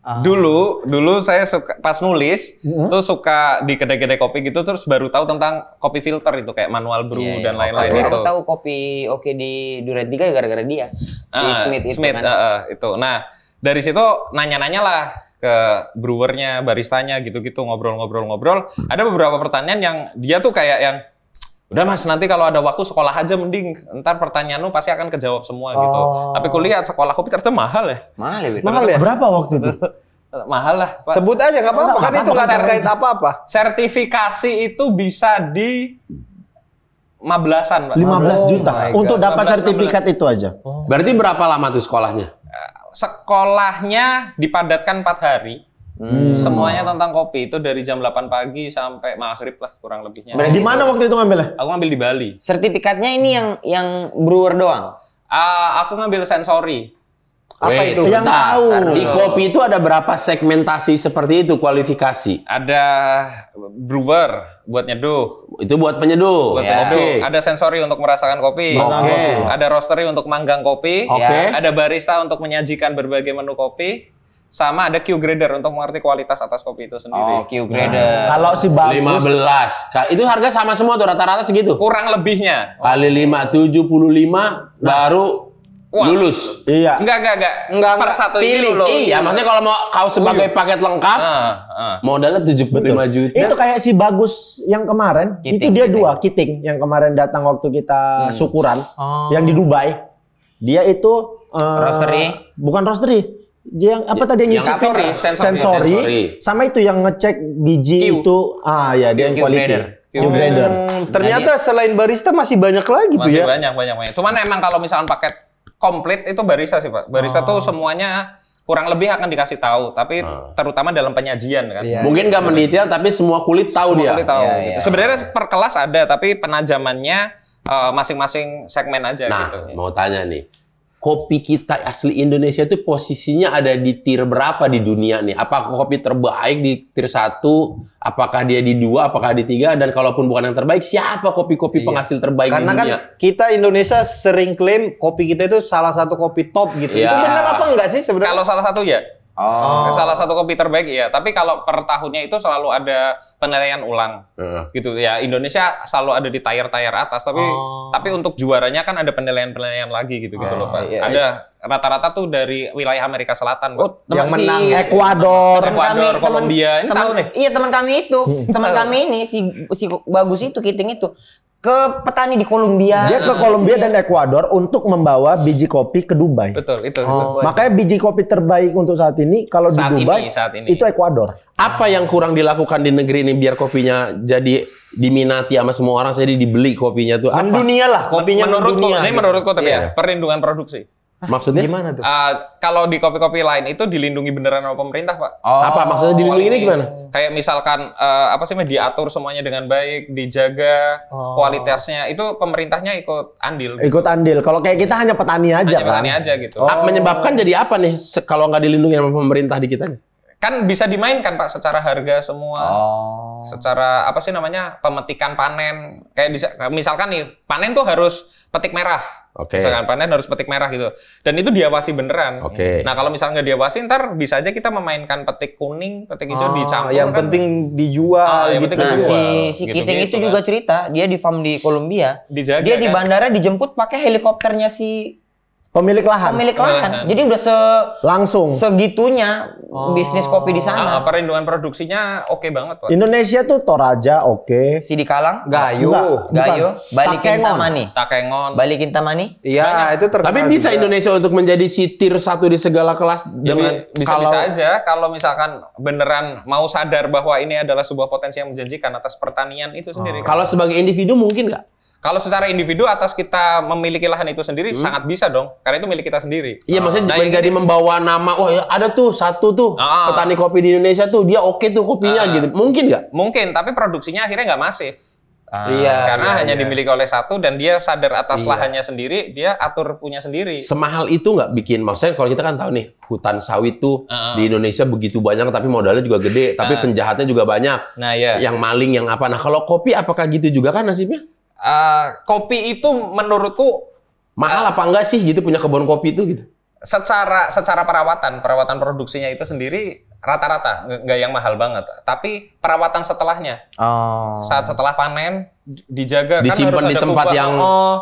A: Ah. Dulu, dulu saya suka pas nulis hmm? tuh suka di kedai-kedai kopi gitu terus baru tahu tentang kopi filter itu kayak manual brew yeah, iya, dan iya. lain-lain yeah. itu. Aku tahu kopi oke di Duren 3 ya gara-gara dia. Si uh, Smith itu Smith, kan. Uh, uh, itu. Nah, dari situ nanya-nanya lah ke brewernya, baristanya gitu-gitu ngobrol-ngobrol-ngobrol. Hmm. Ada beberapa pertanyaan yang dia tuh kayak yang udah mas nanti kalau ada waktu sekolah aja mending ntar pertanyaan lu pasti akan kejawab semua gitu. oh. gitu tapi kuliah sekolah kopi ternyata mahal ya mahal ya mahal ya berapa waktu itu (laughs) mahal lah Pak. sebut aja nggak apa-apa kan itu nggak terkait apa-apa sertifikasi itu bisa di 15-an Pak. 15 juta oh untuk dapat sertifikat 15. itu aja. Berarti berapa lama tuh sekolahnya? sekolahnya dipadatkan empat hari. Hmm. Semuanya tentang kopi itu dari jam 8 pagi sampai maghrib lah kurang lebihnya. Berarti di mana waktu itu ngambilnya? Aku ngambil di Bali. Sertifikatnya ini yang yang brewer doang. Uh, aku ngambil sensory. Apa Wait, itu? Yang tahu. Di kopi itu ada berapa segmentasi seperti itu kualifikasi? Ada brewer buat nyeduh. Itu buat penyeduh. Buat ya. penyeduh. Okay. Ada sensori untuk merasakan kopi. Okay. Ada roastery untuk manggang kopi. Okay. Ya. Ada barista untuk menyajikan berbagai menu kopi sama ada Q grader untuk mengerti kualitas atas kopi itu sendiri. Oh, Q grader. Nah, kalau si bagus 15. Itu harga sama semua tuh rata-rata segitu. Kurang lebihnya. Kali 5 75 nah. baru
B: Wah. lulus.
A: Iya. Enggak, enggak, enggak. Enggak, per enggak. satu pilih. Lulus. Iya, maksudnya kalau mau kau sebagai oh, iya. paket lengkap, uh, uh. modalnya 75 Betul. juta. Itu kayak si Bagus yang kemarin, kiting, itu dia kiting. dua kiting yang kemarin datang waktu kita hmm. syukuran oh. yang di Dubai. Dia itu uh, roastery. Bukan roastery dia apa ya, tadi yang, yang ngecek sensori, sensori, sensori, sensori, sama itu yang ngecek biji Q. itu ah ya dia Q, yang quality grader. Q grader. Hmm, ternyata nah, selain barista masih banyak lagi masih tuh ya. Masih banyak banyak banyak. Cuman emang kalau misalnya paket komplit itu barista sih pak. Barista oh. tuh semuanya kurang lebih akan dikasih tahu, tapi hmm. terutama dalam penyajian kan. Iya, Mungkin iya, nggak iya. mendetail, tapi semua kulit tahu semua dia. Kulit tahu. Iya, gitu. Iya. Sebenarnya per kelas ada, tapi penajamannya eh, masing-masing uh, segmen aja. Nah, gitu. mau tanya nih, kopi kita asli Indonesia itu posisinya ada di tier berapa di dunia nih? Apakah kopi terbaik di tier 1? Apakah dia di dua? Apakah di tiga? Dan kalaupun bukan yang terbaik, siapa kopi-kopi iya. penghasil terbaik Karena di dunia? Karena kan kita Indonesia sering klaim kopi kita itu salah satu kopi top gitu. Ya. Itu benar apa enggak sih sebenarnya? Kalau salah satu ya, Oh. Salah satu kopi terbaik ya, tapi kalau per tahunnya itu selalu ada penilaian ulang. Uh. Gitu ya. Indonesia selalu ada di tayar-tayar atas, tapi oh. tapi untuk juaranya kan ada penilaian-penilaian lagi gitu gitu oh, loh, ah, Pak. Iya, ada iya. rata-rata tuh dari wilayah Amerika Selatan, oh, yang si menang Ekuador, Ekuador, Kolombia. ini temen, tahu nih. Iya, teman kami itu, (laughs) teman kami ini si si bagus itu Kiting itu ke petani di Kolombia. Dia ke ah, Kolombia dan Ekuador untuk membawa biji kopi ke Dubai. Betul, itu. Oh. Betul. Makanya biji kopi terbaik untuk saat ini kalau saat di Dubai ini, saat ini. itu Ekuador. Apa yang kurang dilakukan di negeri ini biar kopinya jadi diminati sama semua orang jadi dibeli kopinya tuh? Apa? lah kopinya. Menurut gitu. menurut menurut kok tapi ya, iya. perlindungan produksi. Ah, maksudnya gimana tuh? Uh, kalau di kopi-kopi lain itu dilindungi beneran oleh pemerintah, Pak. Oh, apa maksudnya dilindungi ini gimana? Kayak misalkan uh, apa sih diatur semuanya dengan baik, dijaga oh. kualitasnya. Itu pemerintahnya ikut andil. Ikut andil. Kalau kayak kita hanya petani aja hanya kan. Petani aja gitu. Oh. Menyebabkan jadi apa nih kalau nggak dilindungi sama pemerintah di kita nih? kan bisa dimainkan pak secara harga semua oh. secara apa sih namanya pemetikan panen kayak bisa misalkan nih panen tuh harus petik merah okay. misalkan panen harus petik merah gitu dan itu diawasi beneran okay. nah kalau misalnya nggak diawasi ntar bisa aja kita memainkan petik kuning petik hijau oh, dicampur yang kan. penting dijual ah, yang gitu. penting nah, si, si gitu, Kiting gitu, itu kan. juga cerita dia di farm di Kolombia dia kan? di bandara dijemput pakai helikopternya si Pemilik lahan. Pemilik lahan. lahan. Jadi udah se langsung segitunya oh. bisnis kopi di sana. Ah, perlindungan produksinya oke okay banget, Pak. Indonesia tuh Toraja oke. Okay. Sidikalang, Gayo, Gayo, Balikin Tamani. Takengon. Balikin Tamani. Iya, itu terkenal. Tapi bisa juga. Indonesia untuk menjadi sitir satu di segala kelas dengan bisa bisa aja kalau misalkan beneran mau sadar bahwa ini adalah sebuah potensi yang menjanjikan atas pertanian itu sendiri. Oh. Kalau sebagai individu mungkin nggak? Kalau secara individu atas kita memiliki lahan itu sendiri hmm. sangat bisa dong, karena itu milik kita sendiri. Iya, maksudnya nah, jadi membawa nama, wah oh, ada tuh satu tuh ah. petani kopi di Indonesia tuh dia oke okay tuh kopinya ah. gitu. Mungkin nggak? Mungkin, tapi produksinya akhirnya nggak masif. Ah, iya, karena iya, hanya iya. dimiliki oleh satu dan dia sadar atas iya. lahannya sendiri, dia atur punya sendiri. Semahal itu nggak bikin maksudnya kalau kita kan tahu nih hutan sawit tuh uh. di Indonesia begitu banyak tapi modalnya juga gede, tapi ah. penjahatnya juga banyak. Nah, iya. Yang maling yang apa. Nah, kalau kopi apakah gitu juga kan nasibnya? uh, kopi itu menurutku mahal uh, apa enggak sih gitu punya kebun kopi itu gitu? Secara secara perawatan, perawatan produksinya itu sendiri rata-rata nggak yang mahal banget, tapi perawatan setelahnya. Oh. Saat setelah panen dijaga kan disimpan kan harus di tempat kubah, yang oh,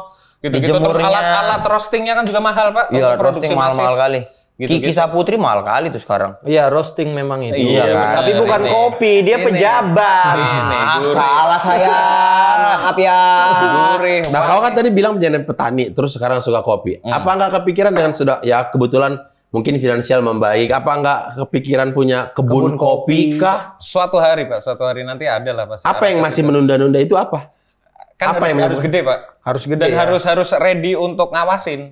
A: gitu-gitu terus alat-alat roastingnya kan juga mahal, Pak. Iya, roasting mahal-mahal kali Gitu, Kiki gitu. Saputri mahal kali tuh sekarang. Iya, roasting memang itu. Iya, iya, kan? Tapi bukan ini. kopi, dia ini. pejabat. Ini, ah, salah saya. (laughs) Maaf ya. Gurih. Nah, kau kan tadi bilang menjadi petani, terus sekarang suka kopi. Hmm. Apa enggak kepikiran dengan sudah ya kebetulan mungkin finansial membaik, apa enggak kepikiran punya kebun, kebun kopi kah? Suatu hari, Pak. Suatu hari nanti ada lah pasti. Apa yang masih gitu. menunda-nunda itu apa? Kan apa harus, yang harus gede, Pak. Harus gede. Dan iya. ya? harus harus ready untuk ngawasin.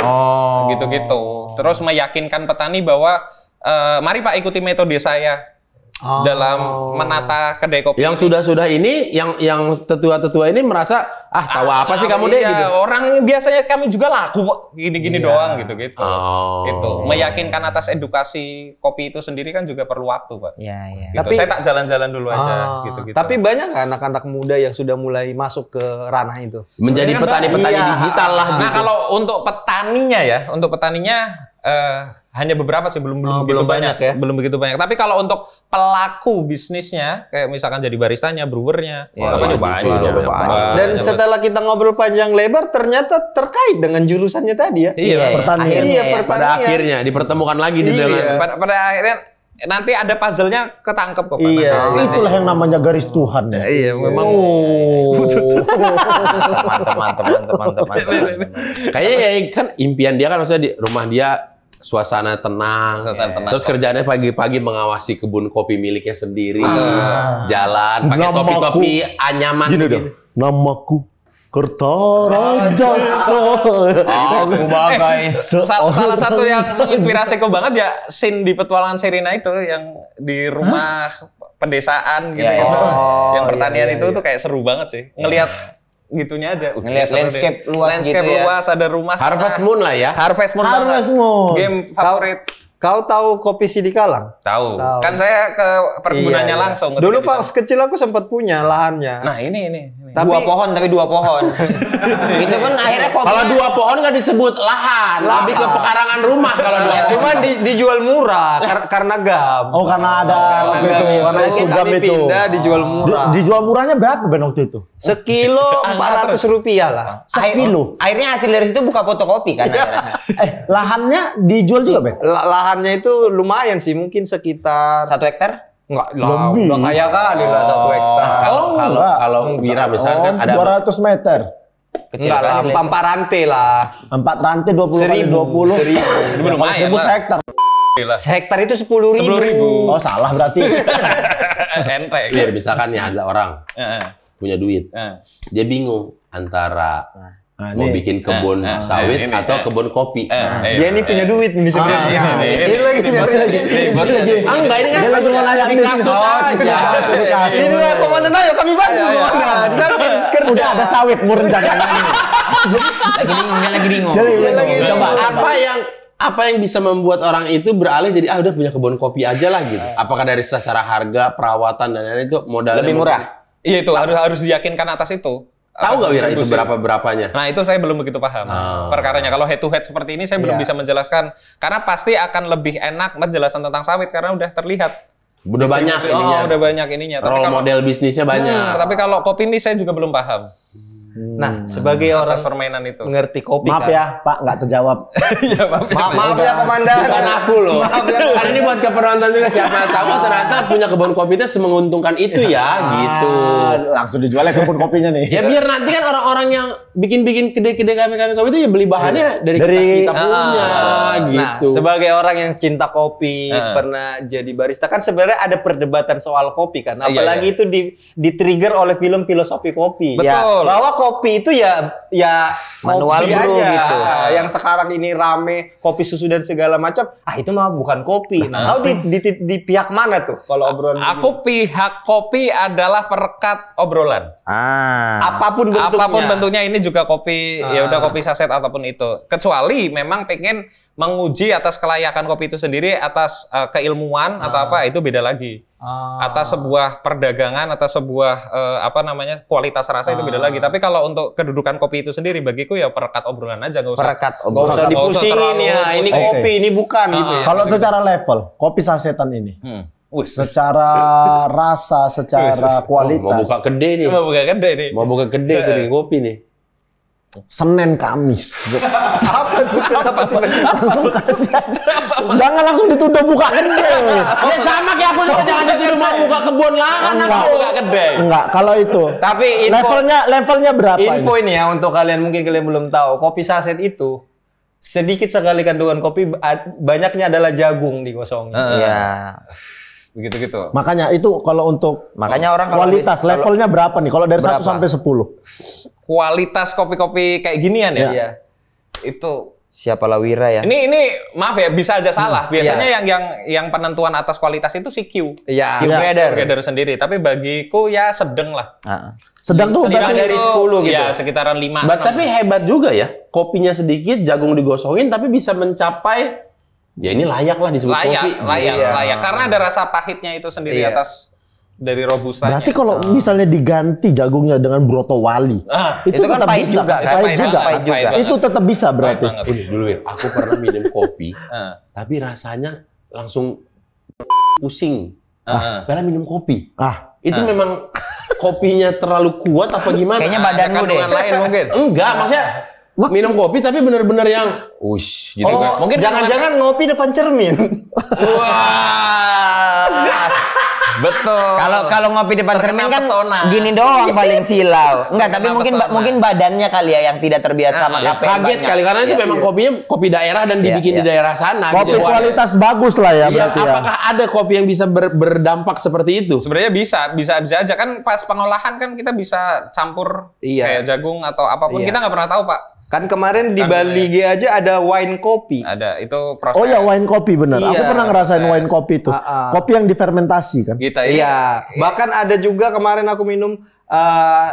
A: Oh. Gitu-gitu. Terus meyakinkan petani bahwa e, mari Pak ikuti metode saya dalam oh. menata kedai kopi. Yang sudah-sudah ini, yang yang tetua-tetua ini merasa ah tahu ah, apa sih kamu iya, deh gitu. Orang biasanya kami juga laku kok gini-gini iya. doang gitu-gitu. Oh. Itu meyakinkan atas edukasi kopi itu sendiri kan juga perlu waktu, Pak. Iya, iya. Gitu. Tapi saya tak jalan-jalan dulu aja ah. gitu-gitu. Tapi banyak anak-anak muda yang sudah mulai masuk ke ranah itu? Menjadi kan petani-petani iya. digital lah. Nah, gitu. kalau untuk petaninya ya, untuk petaninya Eh, hanya beberapa sih belum belum oh, begitu banyak, banyak ya belum begitu banyak tapi kalau untuk pelaku bisnisnya kayak misalkan jadi baristanya brewernya ya, banyak, banyak, banyak, banyak, banyak, banyak dan setelah kita ngobrol panjang lebar ternyata terkait dengan jurusannya tadi ya iya, iya pertanian akhirnya, iya pertanian pada akhirnya dipertemukan lagi iya. di dalam pada, pada akhirnya nanti ada puzzle-nya ketangkep kok. Iya, nanti. itulah yang namanya garis Tuhan ya. Iya, memang. Oh. teman, teman, teman, teman, teman, teman. (laughs) Kayaknya ya, kan impian dia kan maksudnya di rumah dia suasana tenang. Suasana tenang. Terus kerjanya pagi-pagi mengawasi kebun kopi miliknya sendiri, ah. jalan pakai topi-topi anyaman gini. dong, Namaku Kertaraja, aku gitu. Aku oh, gitu. eh, guys. Sal oh. salah satu yang menginspirasi aku banget ya scene di petualangan Serina itu yang di rumah pedesaan gitu, ya, gitu. Ya. yang oh, pertanian iya, itu iya, tuh iya. kayak seru banget sih. Ngelihat ya gitunya aja. Uh, Ngeliat landscape deh. luas gitu landscape gitu ya. luas, ada rumah. Harvest Moon lah ya. Harvest Moon Harvest banget. Moon. Game favorit. Kau tahu kopi Kalang? Tahu. tahu. Kan saya ke perkebunannya iya, iya. langsung. Dulu pas kecil aku sempat punya lahannya. Nah ini ini. ini. Tapi, dua pohon tapi dua pohon.
B: (laughs) itu kan akhirnya kopi. Kalau dua
A: pohon nggak disebut lahan, lahan. lebih ke pekarangan rumah kalau dua. Cuma di, dijual murah kar karena gam. Oh karena ada. Karena oh, gam. Karena itu gam itu. pindah dijual murah. Di, dijual murahnya berapa ben waktu itu? Sekilo (laughs) empat ratus rupiah lah. Sekilo. Akhirnya hasil dari situ buka fotokopi kan. Iya. (laughs) eh lahannya dijual juga ben? Lahan lahannya itu lumayan sih, mungkin sekitar satu hektar. Enggak lebih. udah kaya kali lah satu oh. hektar. Kalau kalau kalau Wira misalnya kan oh, ada 200 meter. Kecil Enggak lah, empat rantai lah. Empat rantai dua puluh kali dua puluh. Seribu, lumayan seribu hektar. Hektar itu sepuluh ribu. ribu. Oh salah berarti. (laughs) Enteng. Biar misalkan ya ada orang punya duit, dia bingung antara nah. Nah, mau nih. bikin kebun nah, sawit nah, atau kebun kopi. Ah, nah, iya, dia ini iya. punya duit nih sebenarnya. Ah, iya, ini lagi punya lagi. Ah enggak ini kan langsung di kasus aja. Ini lah komandan ayo kami bantu komandan. Udah ada sawit murni jangan ini. Lagi bingung, dia lagi bingung. lagi coba apa yang apa yang bisa membuat orang itu beralih jadi ah udah punya kebun kopi aja lah gitu. Apakah dari secara harga, perawatan dan lain-lain itu modal lebih murah? Iya itu harus harus diyakinkan atas itu. Tahu nggak Wira itu berapa berapanya? Nah itu saya belum begitu paham oh. perkaranya. Kalau head to head seperti ini saya belum yeah. bisa menjelaskan karena pasti akan lebih enak menjelaskan tentang sawit karena udah terlihat.
B: Udah banyak oh, ininya. Oh, udah
A: banyak ininya. Role tapi kalau, model bisnisnya banyak. Hmm, tapi kalau kopi ini saya juga belum paham. Nah, hmm. sebagai orang permainan itu ngerti kopi Maaf kan? ya, Pak, nggak terjawab. (laughs) ya, maaf, ya, maaf ya, ya komandan. Bukan aku loh. maaf ya. Hari ini buat tadi juga siapa tahu ternyata punya kebun kopi itu semenguntungkan itu ya, ah, gitu. Langsung dijual ya kebun kopinya nih. ya biar nanti kan orang-orang yang bikin-bikin kede-kede kami-kami kopi itu ya beli bahannya iya. dari, dari kita, kita ah, ah, punya uh, gitu. Nah, sebagai orang yang cinta kopi, uh. pernah jadi barista kan sebenarnya ada perdebatan soal kopi kan. Iya, iya, apalagi uh, iya, itu di di trigger oleh film filosofi kopi. Betul. Ya, bahwa kopi itu ya ya manual kopi aja. gitu. Ah, yang sekarang ini rame kopi susu dan segala macam, ah itu mah bukan kopi. Nah, kau di, di, di, di pihak mana tuh kalau obrolan? Aku ini? pihak kopi adalah perekat obrolan. Ah. Apapun bentuknya. Apapun bentuknya ini juga kopi, ah. ya udah ah. kopi saset ataupun itu. Kecuali memang pengen menguji atas kelayakan kopi itu sendiri atas uh, keilmuan ah. atau apa itu beda lagi. Ah. Atas sebuah perdagangan atau sebuah uh, apa namanya kualitas rasa ah. itu beda lagi. Ah. Tapi kalau untuk kedudukan kopi itu sendiri bagiku ya perekat obrolan aja nggak usah. Perekat obrolan. Gak usah dipusingin ya. Ini pusing. kopi, ini bukan ah. gitu ya. Kalau secara level kopi sasetan ini. Hmm. secara rasa, secara kualitas. Oh, mau buka gede nih. Mau buka gede nih. Mau buka gede eh, nih kopi nih. Senin Kamis. Apa sih kenapa langsung kasih aja? Jangan langsung dituduh buka kedai. ya sama kayak aku juga jangan di rumah buka kebun lahan aku buka kedai. Enggak, kalau itu. Tapi info, levelnya levelnya berapa? Info ini? ini ya untuk kalian mungkin kalian belum tahu. Kopi saset itu sedikit sekali kandungan kopi banyaknya adalah jagung di Iya. Uh begitu gitu. Makanya itu kalau untuk makanya orang kualitas kalau, levelnya berapa nih? Kalau dari berapa? 1 sampai 10. Kualitas kopi-kopi kayak ginian ya? Iya. Itu siapa Lawira ya? Ini ini maaf ya bisa aja salah. Hmm, Biasanya ya. yang yang yang penentuan atas kualitas itu si Q. Iya. Q grader. Iya. sendiri. Tapi bagiku ya sedeng lah. Uh ah. -huh. Sedang tuh berarti dari 10 gitu. Iya, ya, sekitaran 5. But, tapi hebat juga ya. Kopinya sedikit, jagung digosongin tapi bisa mencapai ya ini layak lah disebut layak, kopi. Layak, iya. layak. Karena ada rasa pahitnya itu sendiri iya. atas dari robusta. Berarti kalau hmm. misalnya diganti jagungnya dengan broto wali, ah, itu, itu kan tetap pahit bisa. juga, kan? pahit, pahit, juga. Pahit juga. itu tetap bisa berarti. Udah dulu, ya. Aku pernah minum kopi, ah. tapi rasanya langsung pusing. Ah. ah, karena minum kopi. Ah, itu ah. memang kopinya terlalu kuat apa gimana? Kayaknya badan deh. lain mungkin. (laughs) Enggak, maksudnya minum kopi tapi benar-benar yang Ush, gitu oh, kan. Mungkin jangan-jangan ngopi depan cermin. Wah. Betul. Kalau kalau ngopi depan cermin kan pesona. gini doang paling silau. (laughs) Enggak, tapi Terkena mungkin mungkin badannya kali ya yang tidak terbiasa sama ya, kafe. Kaget banyak. kali karena ya, itu iya, memang iya. kopinya kopi daerah dan iya, dibikin ya, di iya. daerah sana. Kopi gitu. kualitas ya. bagus lah ya, berarti ya. Apakah ada kopi yang bisa ber, berdampak seperti itu? Sebenarnya bisa, bisa bisa aja kan pas pengolahan kan kita bisa campur iya. kayak jagung atau apapun. Iya. Kita nggak pernah tahu pak. Kan kemarin di kan, Bali G aja ada ada wine kopi. Ada, itu proses. Oh ya wine kopi benar. Iya, Aku pernah ngerasain wine kopi itu. uh Kopi yang difermentasi kan. gitu iya. iya. Bahkan ada juga kemarin aku minum uh,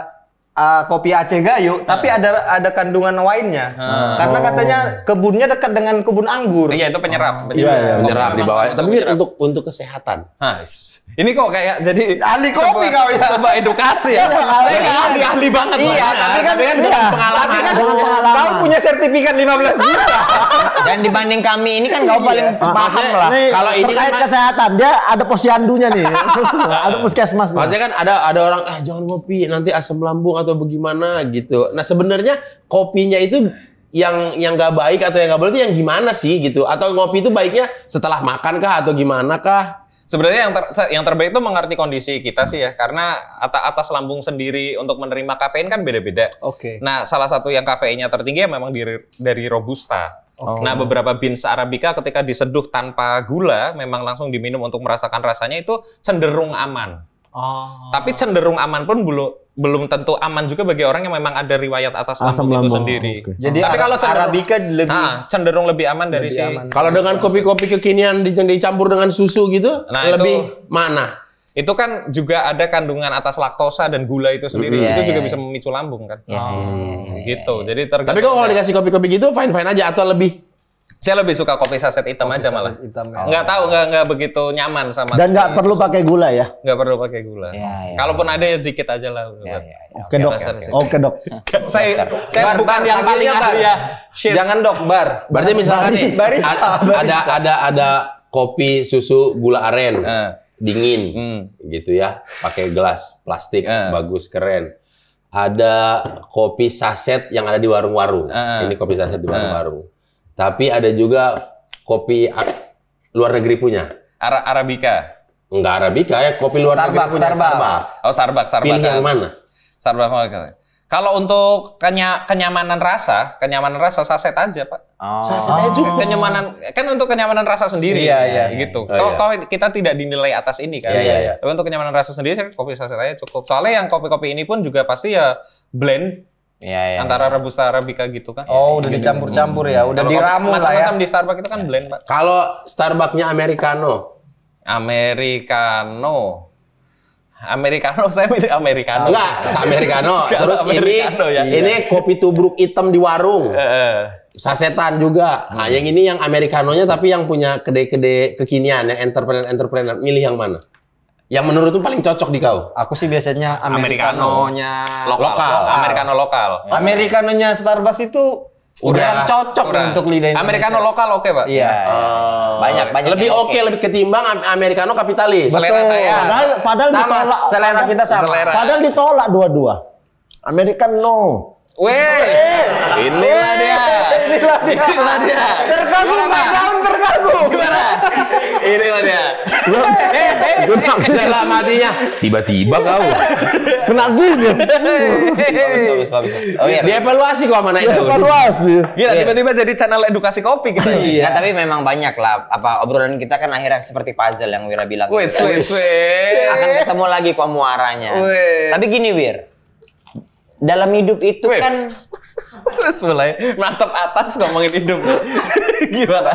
A: uh, kopi Aceh Gayo, tapi ah. ada ada kandungan wine-nya. Uh. Ah. Karena oh. katanya kebunnya dekat dengan kebun anggur. Iya, itu ah. penyerap. Iya, iya, iya. penyerap di bawah. Tapi penyerap. untuk untuk kesehatan. Nice. Ini kok kayak jadi ahli kopi kau ya. Coba edukasi ya. (laughs) Saya nggak ahli ahli banget. Iya, tapi kan, dengan iya. pengalaman. Tapi kan pengalaman. Kau punya sertifikat 15 juta. (laughs) Dan dibanding kami ini kan kau paling iya. paham lah. Kalau ini kan, kesehatan, dia ada posyandunya nih. (laughs) ada puskesmas. Maksudnya kan ada ada orang ah jangan kopi nanti asam lambung atau atau bagaimana gitu. Nah sebenarnya kopinya itu yang yang nggak baik atau yang nggak berarti yang gimana sih gitu? Atau ngopi itu baiknya setelah makan kah atau gimana kah? Sebenarnya yang ter, yang terbaik itu mengerti kondisi kita sih ya, karena atas lambung sendiri untuk menerima kafein kan beda-beda. Oke. Okay. Nah, salah satu yang kafeinnya tertinggi ya memang dari dari robusta. Okay. Nah, beberapa beans arabica ketika diseduh tanpa gula memang langsung diminum untuk merasakan rasanya itu cenderung aman.
B: Oh.
A: Tapi cenderung aman pun belum belum tentu aman juga bagi orang yang memang ada riwayat atas asam lambung, itu sendiri. Okay. Jadi tapi kalau cenderung, Arabica lebih nah, cenderung lebih aman dari lebih si Kalau dengan kopi-kopi kekinian dicampur dengan susu gitu nah, lebih itu, mana? Itu kan juga ada kandungan atas laktosa dan gula itu sendiri. Mm -hmm. Itu yeah, juga yeah, bisa iya. memicu lambung kan. Yeah, iya, iya, oh, yeah, gitu. Jadi tergantung. Tapi kalau dikasih kopi-kopi gitu fine-fine aja atau lebih saya lebih suka kopi saset hitam kopi aja malah. Hitam, ya. Nggak tahu nggak nggak begitu nyaman sama. Dan nggak perlu pakai gula ya? Nggak perlu pakai gula. Ya, ya, ya. Kalaupun ada ya dikit aja lah. Ya, ya, ya. Oke dok. Oke dok. (laughs) saya saya bukan yang paling ahli ya. Shit. Jangan dok bar. Berarti misalnya nih barista, ada ada ada kopi susu gula aren eh. dingin hmm. gitu ya pakai gelas plastik uh. bagus keren ada kopi saset yang ada di warung-warung uh. ini kopi saset di warung-warung uh. Tapi ada juga kopi luar negeri punya. Ara Arabica. Enggak Arabica ya, kopi luar Starbucks, negeri punya Starbucks. Starbucks. Oh, Starbucks, Starbucks. Pilih yang mana? Starbucks mana? Kalau untuk kenya kenyamanan rasa, kenyamanan rasa saset aja, Pak. Oh. Saset aja juga. Kenyamanan kan untuk kenyamanan rasa sendiri. Iya, iya, iya, gitu. Oh, toh, iya. toh kita tidak dinilai atas ini kan. Iya, iya, iya. Tapi untuk kenyamanan rasa sendiri saya kopi saset aja cukup. Soalnya yang kopi-kopi ini pun juga pasti ya blend Iya, iya, iya. Antara rebusan Arabica gitu kan. Oh, udah dicampur-campur ya, udah Kalo diramu macam -macam lah ya. Macam-macam di Starbucks itu kan blend, Pak. Kalau Starbucksnya Americano. Americano. Americano (laughs) saya milih Americano. Enggak, Americano. Terus Americano, ini ya. ini iya. kopi tubruk hitam di warung. Sasetan juga. Nah, hmm. Nah, yang ini yang Americanonya tapi yang punya kedai-kedai kekinian, yang entrepreneur-entrepreneur. Milih yang mana? Yang menurut tuh paling cocok di kau? Aku sih biasanya americano-nya lokal. lokal. Americano lokal. Ya. Americano-nya Starbucks itu udah, cocok udah. untuk lidah Indonesia. Americano lokal oke, okay, Pak. Iya. Uh, banyak banyak. Lebih oke okay, lebih ketimbang americano kapitalis. Betul. Selera saya. Padahal, padahal sama, ditolak. Selera kita sama. Selera. Padahal ditolak dua-dua. American Weh, inilah dia.
B: Inilah dia. Inilah dia. Terkagum, Daun terkagum. Gimana?
A: Inilah dia. Belum. Eh, eh, dalam matinya. Tiba-tiba kau. Kena gue. Bagus, bagus, bagus. Oh iya. Dievaluasi kok sama naik daun. Dievaluasi. Gila, iya. tiba-tiba jadi channel edukasi kopi kita. Iya. Nah, tapi memang banyak lah. Apa obrolan kita kan akhirnya seperti puzzle yang Wira bilang. Wait, wait, wait. Akan ketemu lagi kok muaranya. Tapi gini Wir, dalam hidup itu kan (laughs) terus mulai mantap atas ngomongin hidup (laughs) gimana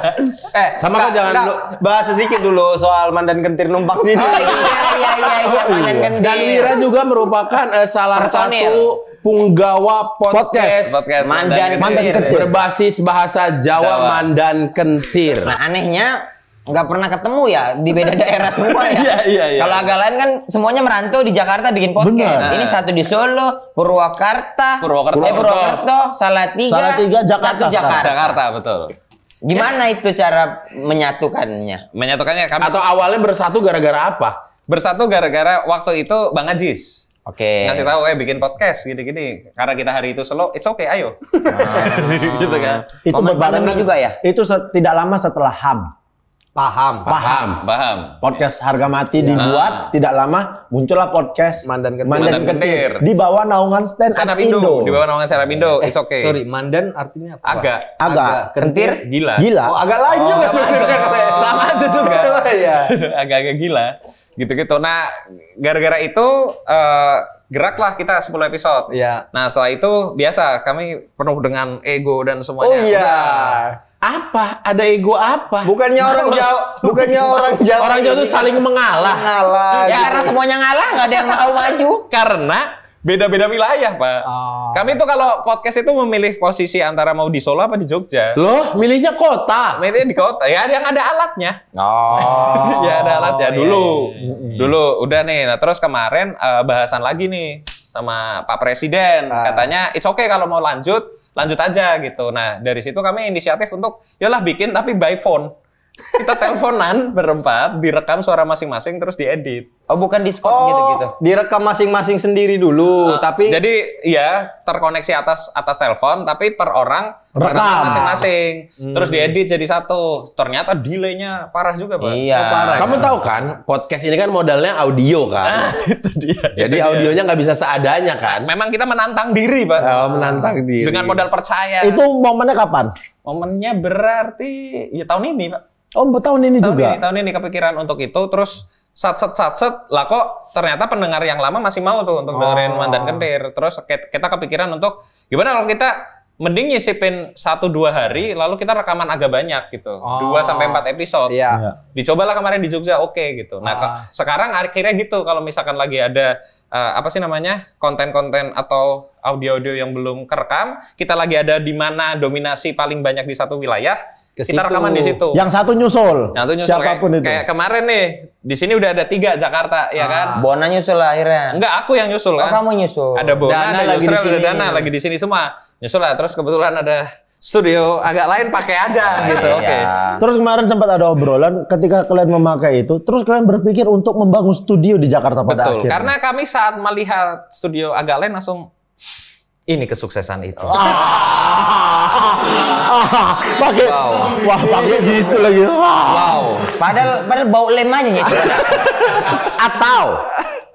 A: eh sama kok jangan dulu bahas sedikit dulu soal mandan kentir numpak sih oh, iya iya iya, iya, iya, iya. mandan kentir dan Mira juga merupakan eh, salah Personil. satu punggawa podcast, podcast. podcast mandan, mandan kentir. kentir berbasis bahasa Jawa, Jawa. mandan kentir nah anehnya nggak pernah ketemu ya di beda (laughs) daerah semua ya. Iya, iya, iya. Kalau agak lain kan semuanya merantau di Jakarta bikin podcast. Bener. Ini nah. satu di Solo, Purwakarta, Purwakarta, eh, Purwakarta, Salatiga, Salatiga Jakarta, satu Jakarta. Jakarta betul. Gimana ya. itu cara menyatukannya? Menyatukannya kami atau awalnya bersatu gara-gara apa? Bersatu gara-gara waktu itu Bang Ajis. Oke. Okay. Ngasih tahu eh bikin podcast gini-gini. Karena kita hari itu slow, it's okay, ayo. Ah. (laughs) gitu kan. Itu berbarengan juga ya? Itu tidak lama setelah HAM. Paham, paham, paham. Podcast harga mati ya. dibuat, tidak lama muncullah podcast Mandan Ketir. Mandan, Di bawah naungan stand up Indo. Di bawah naungan stand up Indo. Eh, It's okay. Sorry, Mandan artinya apa? Agak. Agak. Agak. Kentir, gila. Gila. Oh, agak lain oh, juga sih. Sama aja juga. Sama ya. (laughs) Agak-agak gila. Gitu-gitu. Nah, gara-gara itu uh, geraklah kita 10 episode. Iya. Nah, setelah itu biasa kami penuh dengan ego dan semuanya. Oh iya. Nah, apa? Ada ego apa? Bukannya orang jauh bukannya (laughs) orang jauh Orang jauh itu saling mengalah. Mengalah. Ya gitu. karena semuanya ngalah, nggak ada yang mau maju. (laughs) Karena beda-beda wilayah, Pak. Oh. Kami tuh kalau podcast itu memilih posisi antara mau di Solo apa di Jogja. Loh, milihnya kota. Milihnya di kota. Ya yang ada alatnya. Oh. (laughs) ya ada alatnya oh, iya, dulu. Iya, iya, iya. Dulu udah nih. Nah, terus kemarin uh, bahasan lagi nih sama Pak Presiden. uh. Katanya it's okay kalau mau lanjut lanjut aja gitu. Nah, dari situ kami inisiatif untuk yolah bikin tapi by phone kita teleponan berempat, direkam suara masing-masing terus diedit. Oh, bukan Discord oh, gitu-gitu. Direkam masing-masing sendiri dulu, uh, tapi Jadi ya terkoneksi atas atas telepon tapi per orang rekam masing-masing. Hmm. Terus diedit jadi satu. Ternyata delaynya parah juga, Pak. Iya. Oh, parah. Ya? Kamu tahu kan, podcast ini kan modalnya audio kan. Ah, (laughs) itu dia. Jadi itu audionya nggak bisa seadanya kan. Memang kita menantang diri, Pak. Oh, menantang diri. Dengan modal percaya. Itu momennya kapan? Momennya berarti ya tahun ini, Pak. Oh, tahun ini tahun juga. Ini, tahun ini kepikiran untuk itu terus sat set sat set lah kok ternyata pendengar yang lama masih mau tuh untuk dengerin oh. mantan kendir terus kita kepikiran untuk gimana kalau kita mending nyisipin satu dua hari lalu kita rekaman agak banyak gitu oh. dua sampai empat episode Iya. iya. dicobalah kemarin di Jogja oke okay, gitu nah ah. sekarang akhirnya gitu kalau misalkan lagi ada uh, apa sih namanya konten-konten atau audio-audio yang belum kerekam kita lagi ada di mana dominasi paling banyak di satu wilayah ke situ. rekaman di situ. Yang satu nyusul. Yang satu nyusul. Siapapun kayak, itu. Kayak kemarin nih, di sini udah ada tiga Jakarta, ya kan? Bona nyusul lah akhirnya. Enggak, aku yang nyusul oh, kan. Oh, kamu nyusul. Ada Bona, Dana ada lagi sini. ada Dana lagi di sini semua. Nyusul lah. Terus kebetulan ada studio agak lain pakai aja (laughs) iya. gitu. Oke. Okay. Terus kemarin sempat ada obrolan ketika kalian memakai itu, terus kalian berpikir untuk membangun studio di Jakarta pada Betul, akhirnya. Karena kami saat melihat studio agak lain langsung ini kesuksesan itu. Ah. (laughs) Pakai wow. wah pakai gitu lagi. Wow. Padahal padahal bau lemanya gitu. (laughs) Atau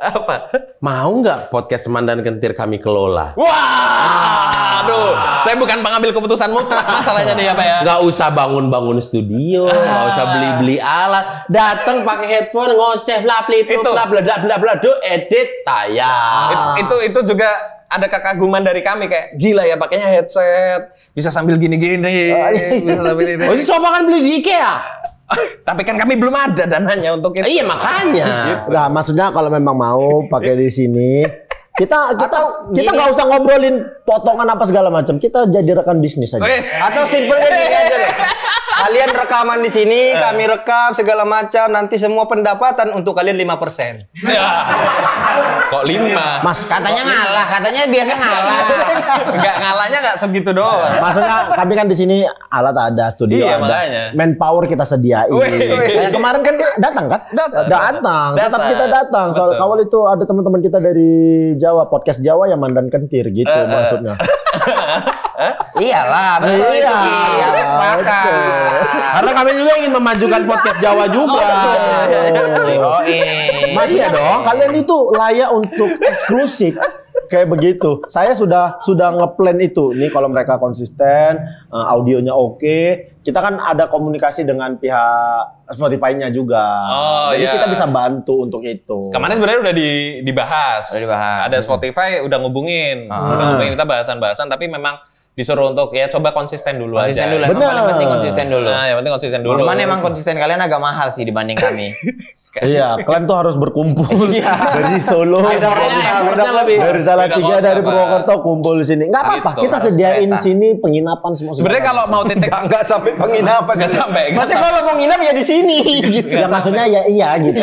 A: apa? Mau nggak podcast mandan Kentir kami kelola? Wah, aduh, saya bukan pengambil keputusan mutlak masalahnya nih apa ya? Gak usah bangun-bangun studio, gak usah beli-beli alat, datang pakai headphone ngoceh lah, peliput lah, bla bla bla bla, edit tayang. itu itu juga ada kekaguman dari kami kayak gila ya pakainya headset, bisa sambil gini-gini, oh, bisa sambil ini. Oh, ini sofa kan beli di IKEA. (laughs) Tapi kan kami belum ada dananya untuk itu. Iya makanya. Nah, (laughs) maksudnya kalau memang mau pakai di sini, kita kita kita nggak usah ngobrolin potongan apa segala macam. Kita jadi rekan bisnis aja. Oh, iya. Atau simpelnya gini aja deh. (laughs) kalian rekaman di sini, eh. kami rekam segala macam. Nanti semua pendapatan untuk kalian 5%. Ya. Kok 5? Mas, katanya ngalah, katanya biasa ngalah. Enggak ngalahnya enggak segitu doang. Eh, maksudnya kami kan di sini alat ada, studio iya, ada. Makanya. Manpower kita sediain. Nah, kemarin kan datang kan? Datang. Datang. Tetap kita datang. Soal kawal itu ada teman-teman kita dari Jawa, podcast Jawa yang Mandan Kentir gitu uh, maksudnya. (laughs) Hah? Iyalah, iya. betul iya. iya. Makan. Karena kami juga ingin memajukan podcast Jawa juga. Oh, oh,
B: Masih ya dong.
A: Kalian itu layak untuk eksklusif kayak begitu. Saya sudah sudah ngeplan itu. Nih kalau mereka konsisten, eh, audionya oke, okay. kita kan ada komunikasi dengan pihak Spotify-nya juga. Oh, Jadi iya. kita bisa bantu untuk itu. Kemarin sebenarnya udah dibahas. Udah dibahas. Ada Spotify udah ngubungin, Hmm. udah ngubungin kita bahasan-bahasan tapi memang disuruh untuk ya coba konsisten dulu konsisten aja. Dulu, Benar. Yang penting konsisten dulu. Nah, yang penting konsisten dulu. Cuman emang konsisten kalian agak mahal sih dibanding kami. (laughs) iya, kalian tuh harus berkumpul iya. dari Solo, Ada dari, salah tiga dari Purwokerto kumpul sini. Enggak apa-apa, gitu kita sediain sini penginapan semua. Sebenarnya kalau mau titik enggak sampai penginapan enggak sampai. Masih kalau mau nginap ya di sini gitu. Ya maksudnya ya iya gitu.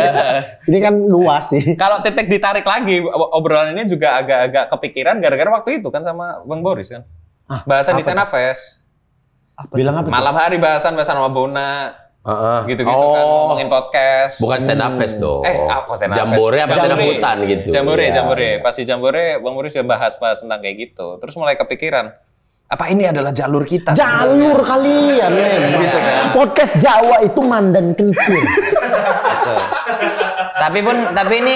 A: Ini kan luas sih. Kalau titik ditarik lagi obrolan ini juga agak-agak kepikiran gara-gara waktu itu kan sama Bang Boris kan. di ah, bahasan di Apa Bilang apa? Malam hari bahasan bahasan sama Bona Uh, gitu-gitu kan, oh, kan ngomongin podcast. Bukan stand up fest hmm. dong. Eh, apa stand up Jambore apa stand up hutan gitu. Jambore, ya. jambore. Pasti jambore Bang Muri sudah bahas pas tentang kayak gitu. Terus mulai kepikiran, apa ini adalah jalur kita? Jalur kalian ya, Gitu kan? Podcast Jawa itu mandan kencur tapi pun tapi ini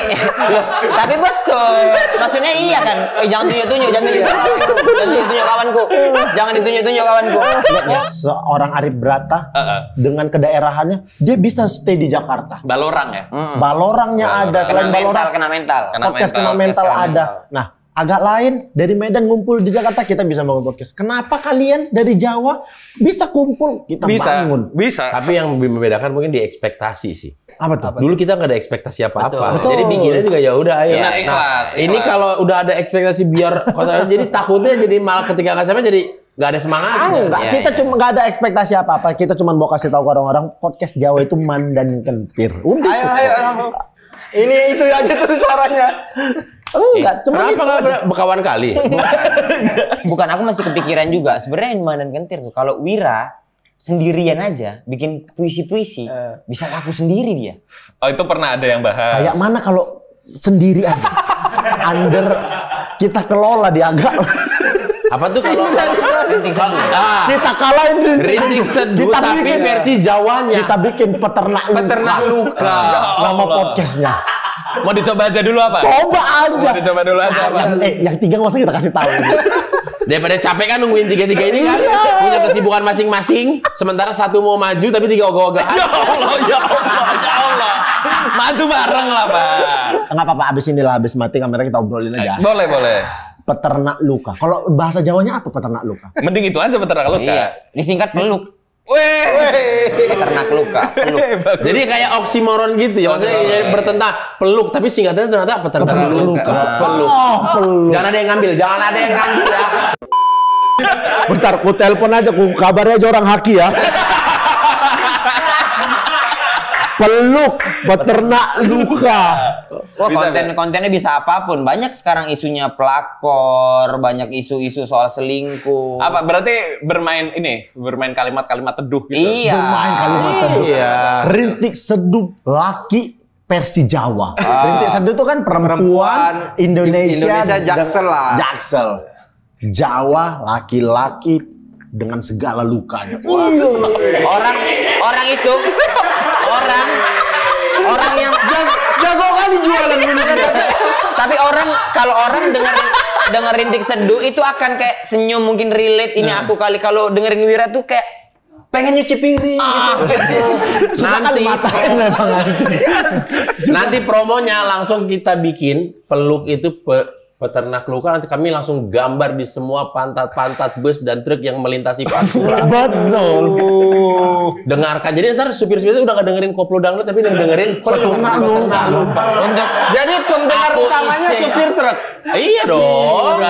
A: loh, tapi betul maksudnya iya kan eh, jangan tunjuk tunjuk jangan ditunjuk jangan ditunjuk tunjuk kawanku jangan ditunjuk tunjuk kawanku ya. seorang Arif Brata uh -uh. dengan kedaerahannya dia bisa stay di Jakarta balorang ya hmm. balorangnya balorang. ada selain kena balorang mental, kena mental podcast mental, kena mental, kena mental ada nah agak lain dari Medan ngumpul di Jakarta kita bisa bangun podcast. Kenapa kalian dari Jawa bisa kumpul kita bisa, bangun? Bisa. Tapi yang membedakan mungkin di ekspektasi sih. Apa tuh? Dulu kita nggak ada ekspektasi apa-apa. Jadi bikinnya juga ya udah ayo. Nah, ikhlas, nah, Ini kalau udah ada ekspektasi biar (laughs) jadi takutnya jadi malah ketika nggak sampai jadi nggak ada semangat. Ah, iya. enggak. Ya, kita ya. cuma nggak ada ekspektasi apa-apa. Kita cuma mau kasih tahu ke orang-orang podcast Jawa itu mandan kentir. Udah. Ayo, ayo, ayo. (laughs) Ini itu aja tuh suaranya.
B: Enggak, oh, iya. eh, cuma Kenapa gitu nggak
A: berkawan kali? (laughs) Bukan. Bukan, aku masih kepikiran juga. Sebenarnya Inman dan Kentir tuh, kalau Wira sendirian aja bikin puisi-puisi, uh. bisa aku sendiri dia. Oh itu pernah ada yang bahas. Kayak mana kalau sendiri aja? Under kita kelola dia agak. Apa tuh kalau rintik ah. kita kalahin rintik, kita tapi bikin, versi Jawanya. Kita bikin peternak luka. Peternak luka. Nama ya podcastnya. Mau dicoba aja dulu apa? Coba aja. Mau dicoba dulu aja apa? Yang, eh, yang tiga nggak usah kita kasih tahu. Daripada capek kan nungguin tiga-tiga ini kan iya. punya kesibukan masing-masing. Sementara satu mau maju tapi tiga ogah-ogahan. Ya Allah, ya Allah, ya Allah. Maju bareng lah, Pak. Enggak apa-apa, abis lah, abis mati kamera kita obrolin aja. Boleh, boleh peternak luka. Kalau bahasa Jawanya apa peternak luka? Mending itu aja peternak luka. Iya, disingkat peluk. Weh, ternak luka. Peluk. (laughs) Jadi kayak oksimoron gitu ya, maksudnya bertentang peluk, tapi singkatnya ternyata apa? Ternak peluk. luka. Peluk. Oh, peluk. Jangan ada yang ngambil, jangan ada yang ngambil ya. Bentar, ku telepon aja, ku kabarnya aja orang haki ya. (laughs) Peluk peternak luka. Wah, konten-kontennya bisa apapun. Banyak sekarang isunya pelakor, banyak isu-isu soal selingkuh. Apa berarti bermain ini, bermain kalimat-kalimat teduh gitu. Iya. Bermain kalimat teduh. Iya. Rintik seduh laki versi Jawa. Ah. Rintik seduh itu kan perempuan, perempuan Indonesia, Indonesia Jaksel lah. Jaksel. Jawa laki-laki dengan segala lukanya.
B: Wah, orang orang itu
A: orang orang yang jago, kali jualan minumnya tapi, orang kalau orang dengerin dengerin dik seduh itu akan kayak senyum mungkin relate ini nah. aku kali kalau dengerin Wira tuh kayak pengen nyuci piring ah. gitu. (laughs) nanti nanti promonya langsung kita bikin peluk itu peternak lokal nanti kami langsung gambar di semua pantat-pantat bus dan truk yang melintasi pantura. (laughs) Betul. Dengarkan. Jadi ntar supir-supir itu udah gak dengerin koplo dangdut tapi udah dengerin peternak lokal. Jadi pendengar utamanya supir truk. Iya dong.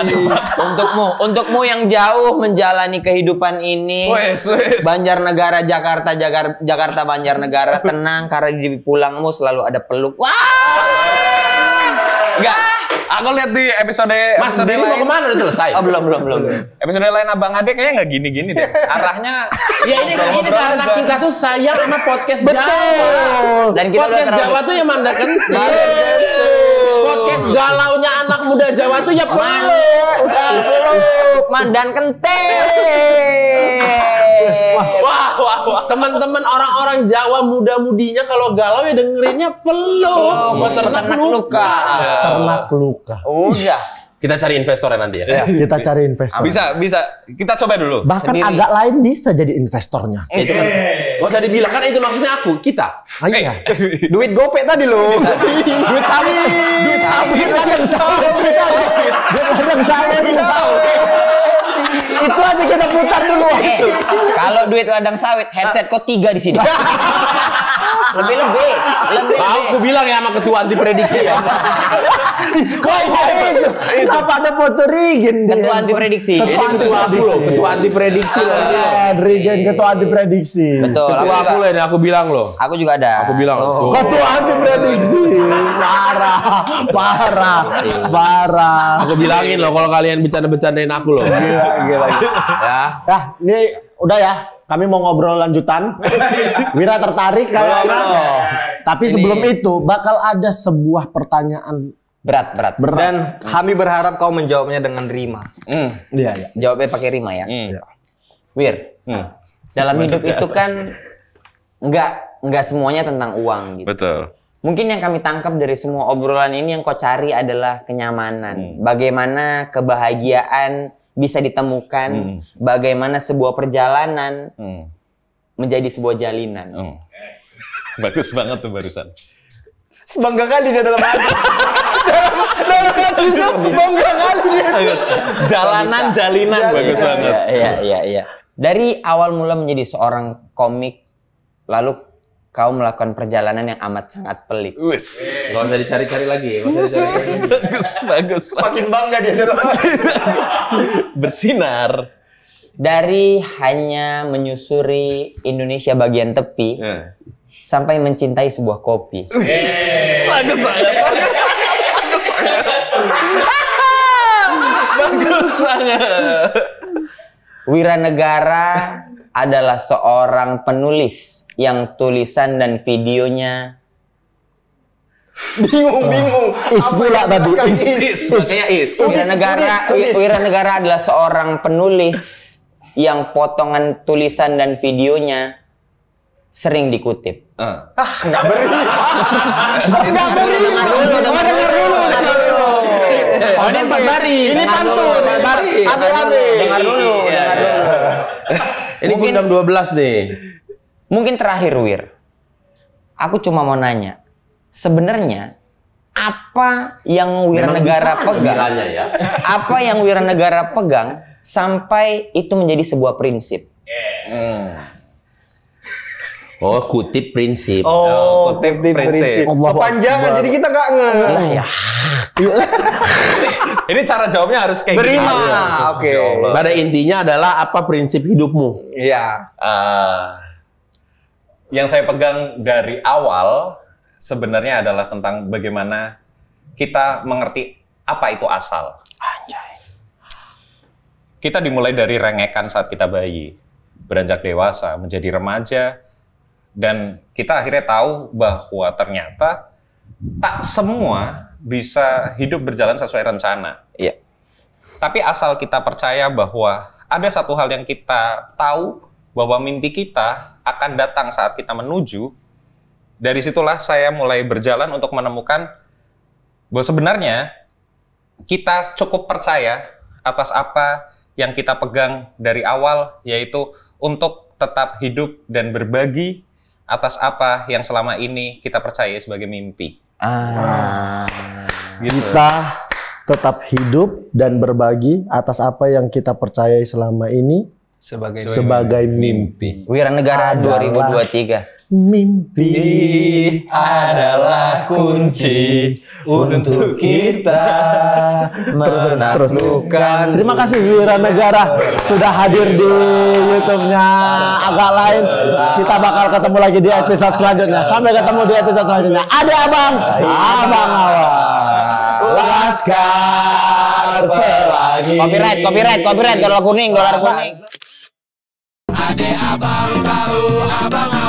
A: untukmu, untukmu yang jauh menjalani kehidupan ini. Wes, wes. Banjarnegara, Jakarta, Jakarta, Jakarta, Banjarnegara, tenang karena di pulangmu selalu ada peluk. Wah. Enggak. Aku lihat di episode Mas, episode lain. mau kemana udah selesai? Oh, belum, belum, belum. episode lain Abang Ade kayaknya nggak gini-gini deh. Arahnya Ya ini kan ini karena kita tuh sayang sama podcast Jawa. Dan kita podcast Jawa tuh yang mandek kentil podcast galaunya anak muda Jawa tuh ya peluk. Peluk, mandan kenteng. Wah, wah, wah. Teman-teman orang-orang Jawa muda-mudinya kalau galau ya dengerinnya peluk. Oh, iya, ternak luka. Ternak luka. Oh, iya. Kita cari investor ya nanti ya. Iya, kita cari investor. Ah, bisa, bisa. Kita coba dulu. Bahkan Sendiri. agak lain bisa jadi investornya. Okay. Itu kan. Eh. Gak usah dibilang kan itu maksudnya aku, kita. Ayo. Ah, iya. eh, (laughs) Duit gopek tadi loh. duit sapi. Duit sapi. Duit ladang sawit. Duit ladang sawit. Duit sapi.
B: itu aja kita putar dulu. Eh, kalau
A: duit ladang sawit, headset kok tiga di sini. (laughs) lebih lebih lebih mau aku bilang ya sama ketua anti prediksi ya Kau itu, itu. apa ada foto Regen ketua anti prediksi ketua anti prediksi loh ketua anti prediksi loh ah, Regen ketua anti prediksi ketua aku loh ini aku bilang loh aku juga ada aku bilang oh. ketua anti prediksi parah parah parah aku bilangin loh kalau kalian bercanda bercandain aku loh gila gila ya, ya ini udah ya kami mau ngobrol lanjutan. (laughs) Wira tertarik kalau Tapi Ini... sebelum itu bakal ada sebuah pertanyaan berat berat, berat. dan hmm. kami berharap kau menjawabnya dengan rima. Hmm. Iya mm. ya. Jawabnya pakai rima ya. Mm. Wir, mm. dalam Mereka hidup itu kan nggak nggak semuanya tentang uang gitu. Betul. Mungkin yang kami tangkap dari semua obrolan ini yang kau cari adalah kenyamanan. Hmm. Bagaimana kebahagiaan bisa ditemukan hmm. bagaimana sebuah perjalanan hmm. menjadi sebuah jalinan. Hmm. Bagus banget tuh barusan. Bangga kali dia dalam hati. dalam, hati itu bangga kali dia. Jalanan jalinan ya, bagus iya, banget. Iya iya iya. Ya. Dari awal mula menjadi seorang komik lalu kau melakukan perjalanan yang amat sangat pelik. Wis. Gak usah dicari-cari lagi. Gak usah dicari lagi. (laughs) bagus, bagus. Makin bangga dia. (laughs) Bersinar. Dari hanya menyusuri Indonesia bagian tepi, yeah. sampai mencintai sebuah kopi. Bagus,
B: Bagus banget. (laughs) Bagus banget.
A: Wiranegara adalah seorang penulis yang tulisan dan videonya (laughs) bingung bingung is pula tadi is is makanya is wira negara wira negara adalah seorang penulis yang potongan tulisan dan videonya sering dikutip uh. ah nggak beri nggak beri dengar dulu dengar dulu oh ini empat bari ini pantun empat bari
B: dengar dulu dengar dulu ini mungkin Gundam
A: 12 deh. Mungkin terakhir Wir. Aku cuma mau nanya. Sebenarnya apa yang Wiranegara pegang? Ya. (laughs) apa yang Wiranegara pegang sampai itu menjadi sebuah prinsip? Hmm. Oh, kutip prinsip. Oh, oh kutip, kutip prinsip. prinsip. Kepanjangan, jadi kita nggak nge. ya. Iya. (laughs) Ini cara jawabnya harus kayak Berima. Gini. Ah, iya, oke. Okay. Pada intinya adalah apa prinsip hidupmu? Iya. Uh, yang saya pegang dari awal sebenarnya adalah tentang bagaimana kita mengerti apa itu asal. Anjay. Kita dimulai dari rengekan saat kita bayi, beranjak dewasa, menjadi remaja, dan kita akhirnya tahu bahwa ternyata tak semua bisa hidup berjalan sesuai rencana. Iya. Tapi asal kita percaya bahwa ada satu hal yang kita tahu bahwa mimpi kita akan datang saat kita menuju, dari situlah saya mulai berjalan untuk menemukan bahwa sebenarnya kita cukup percaya atas apa yang kita pegang dari awal, yaitu untuk tetap hidup dan berbagi atas apa yang selama ini kita percaya sebagai mimpi. Ah. Gitu. Kita tetap hidup dan berbagi atas apa yang kita percayai selama ini sebagai sebagai mimpi. mimpi. Wira Negara 2023. Mimpi adalah kunci untuk kita menaklukkan. Terima kasih Wira Negara sudah hadir di YouTube-nya agak lain. Kita bakal ketemu lagi di episode selanjutnya. Sampai ketemu di episode selanjutnya. Ada Abang, Abang Awal. Laskar Pelangi. Copyright, copyright, copyright. Dolar kuning, dolar kuning. Ade abang tahu abang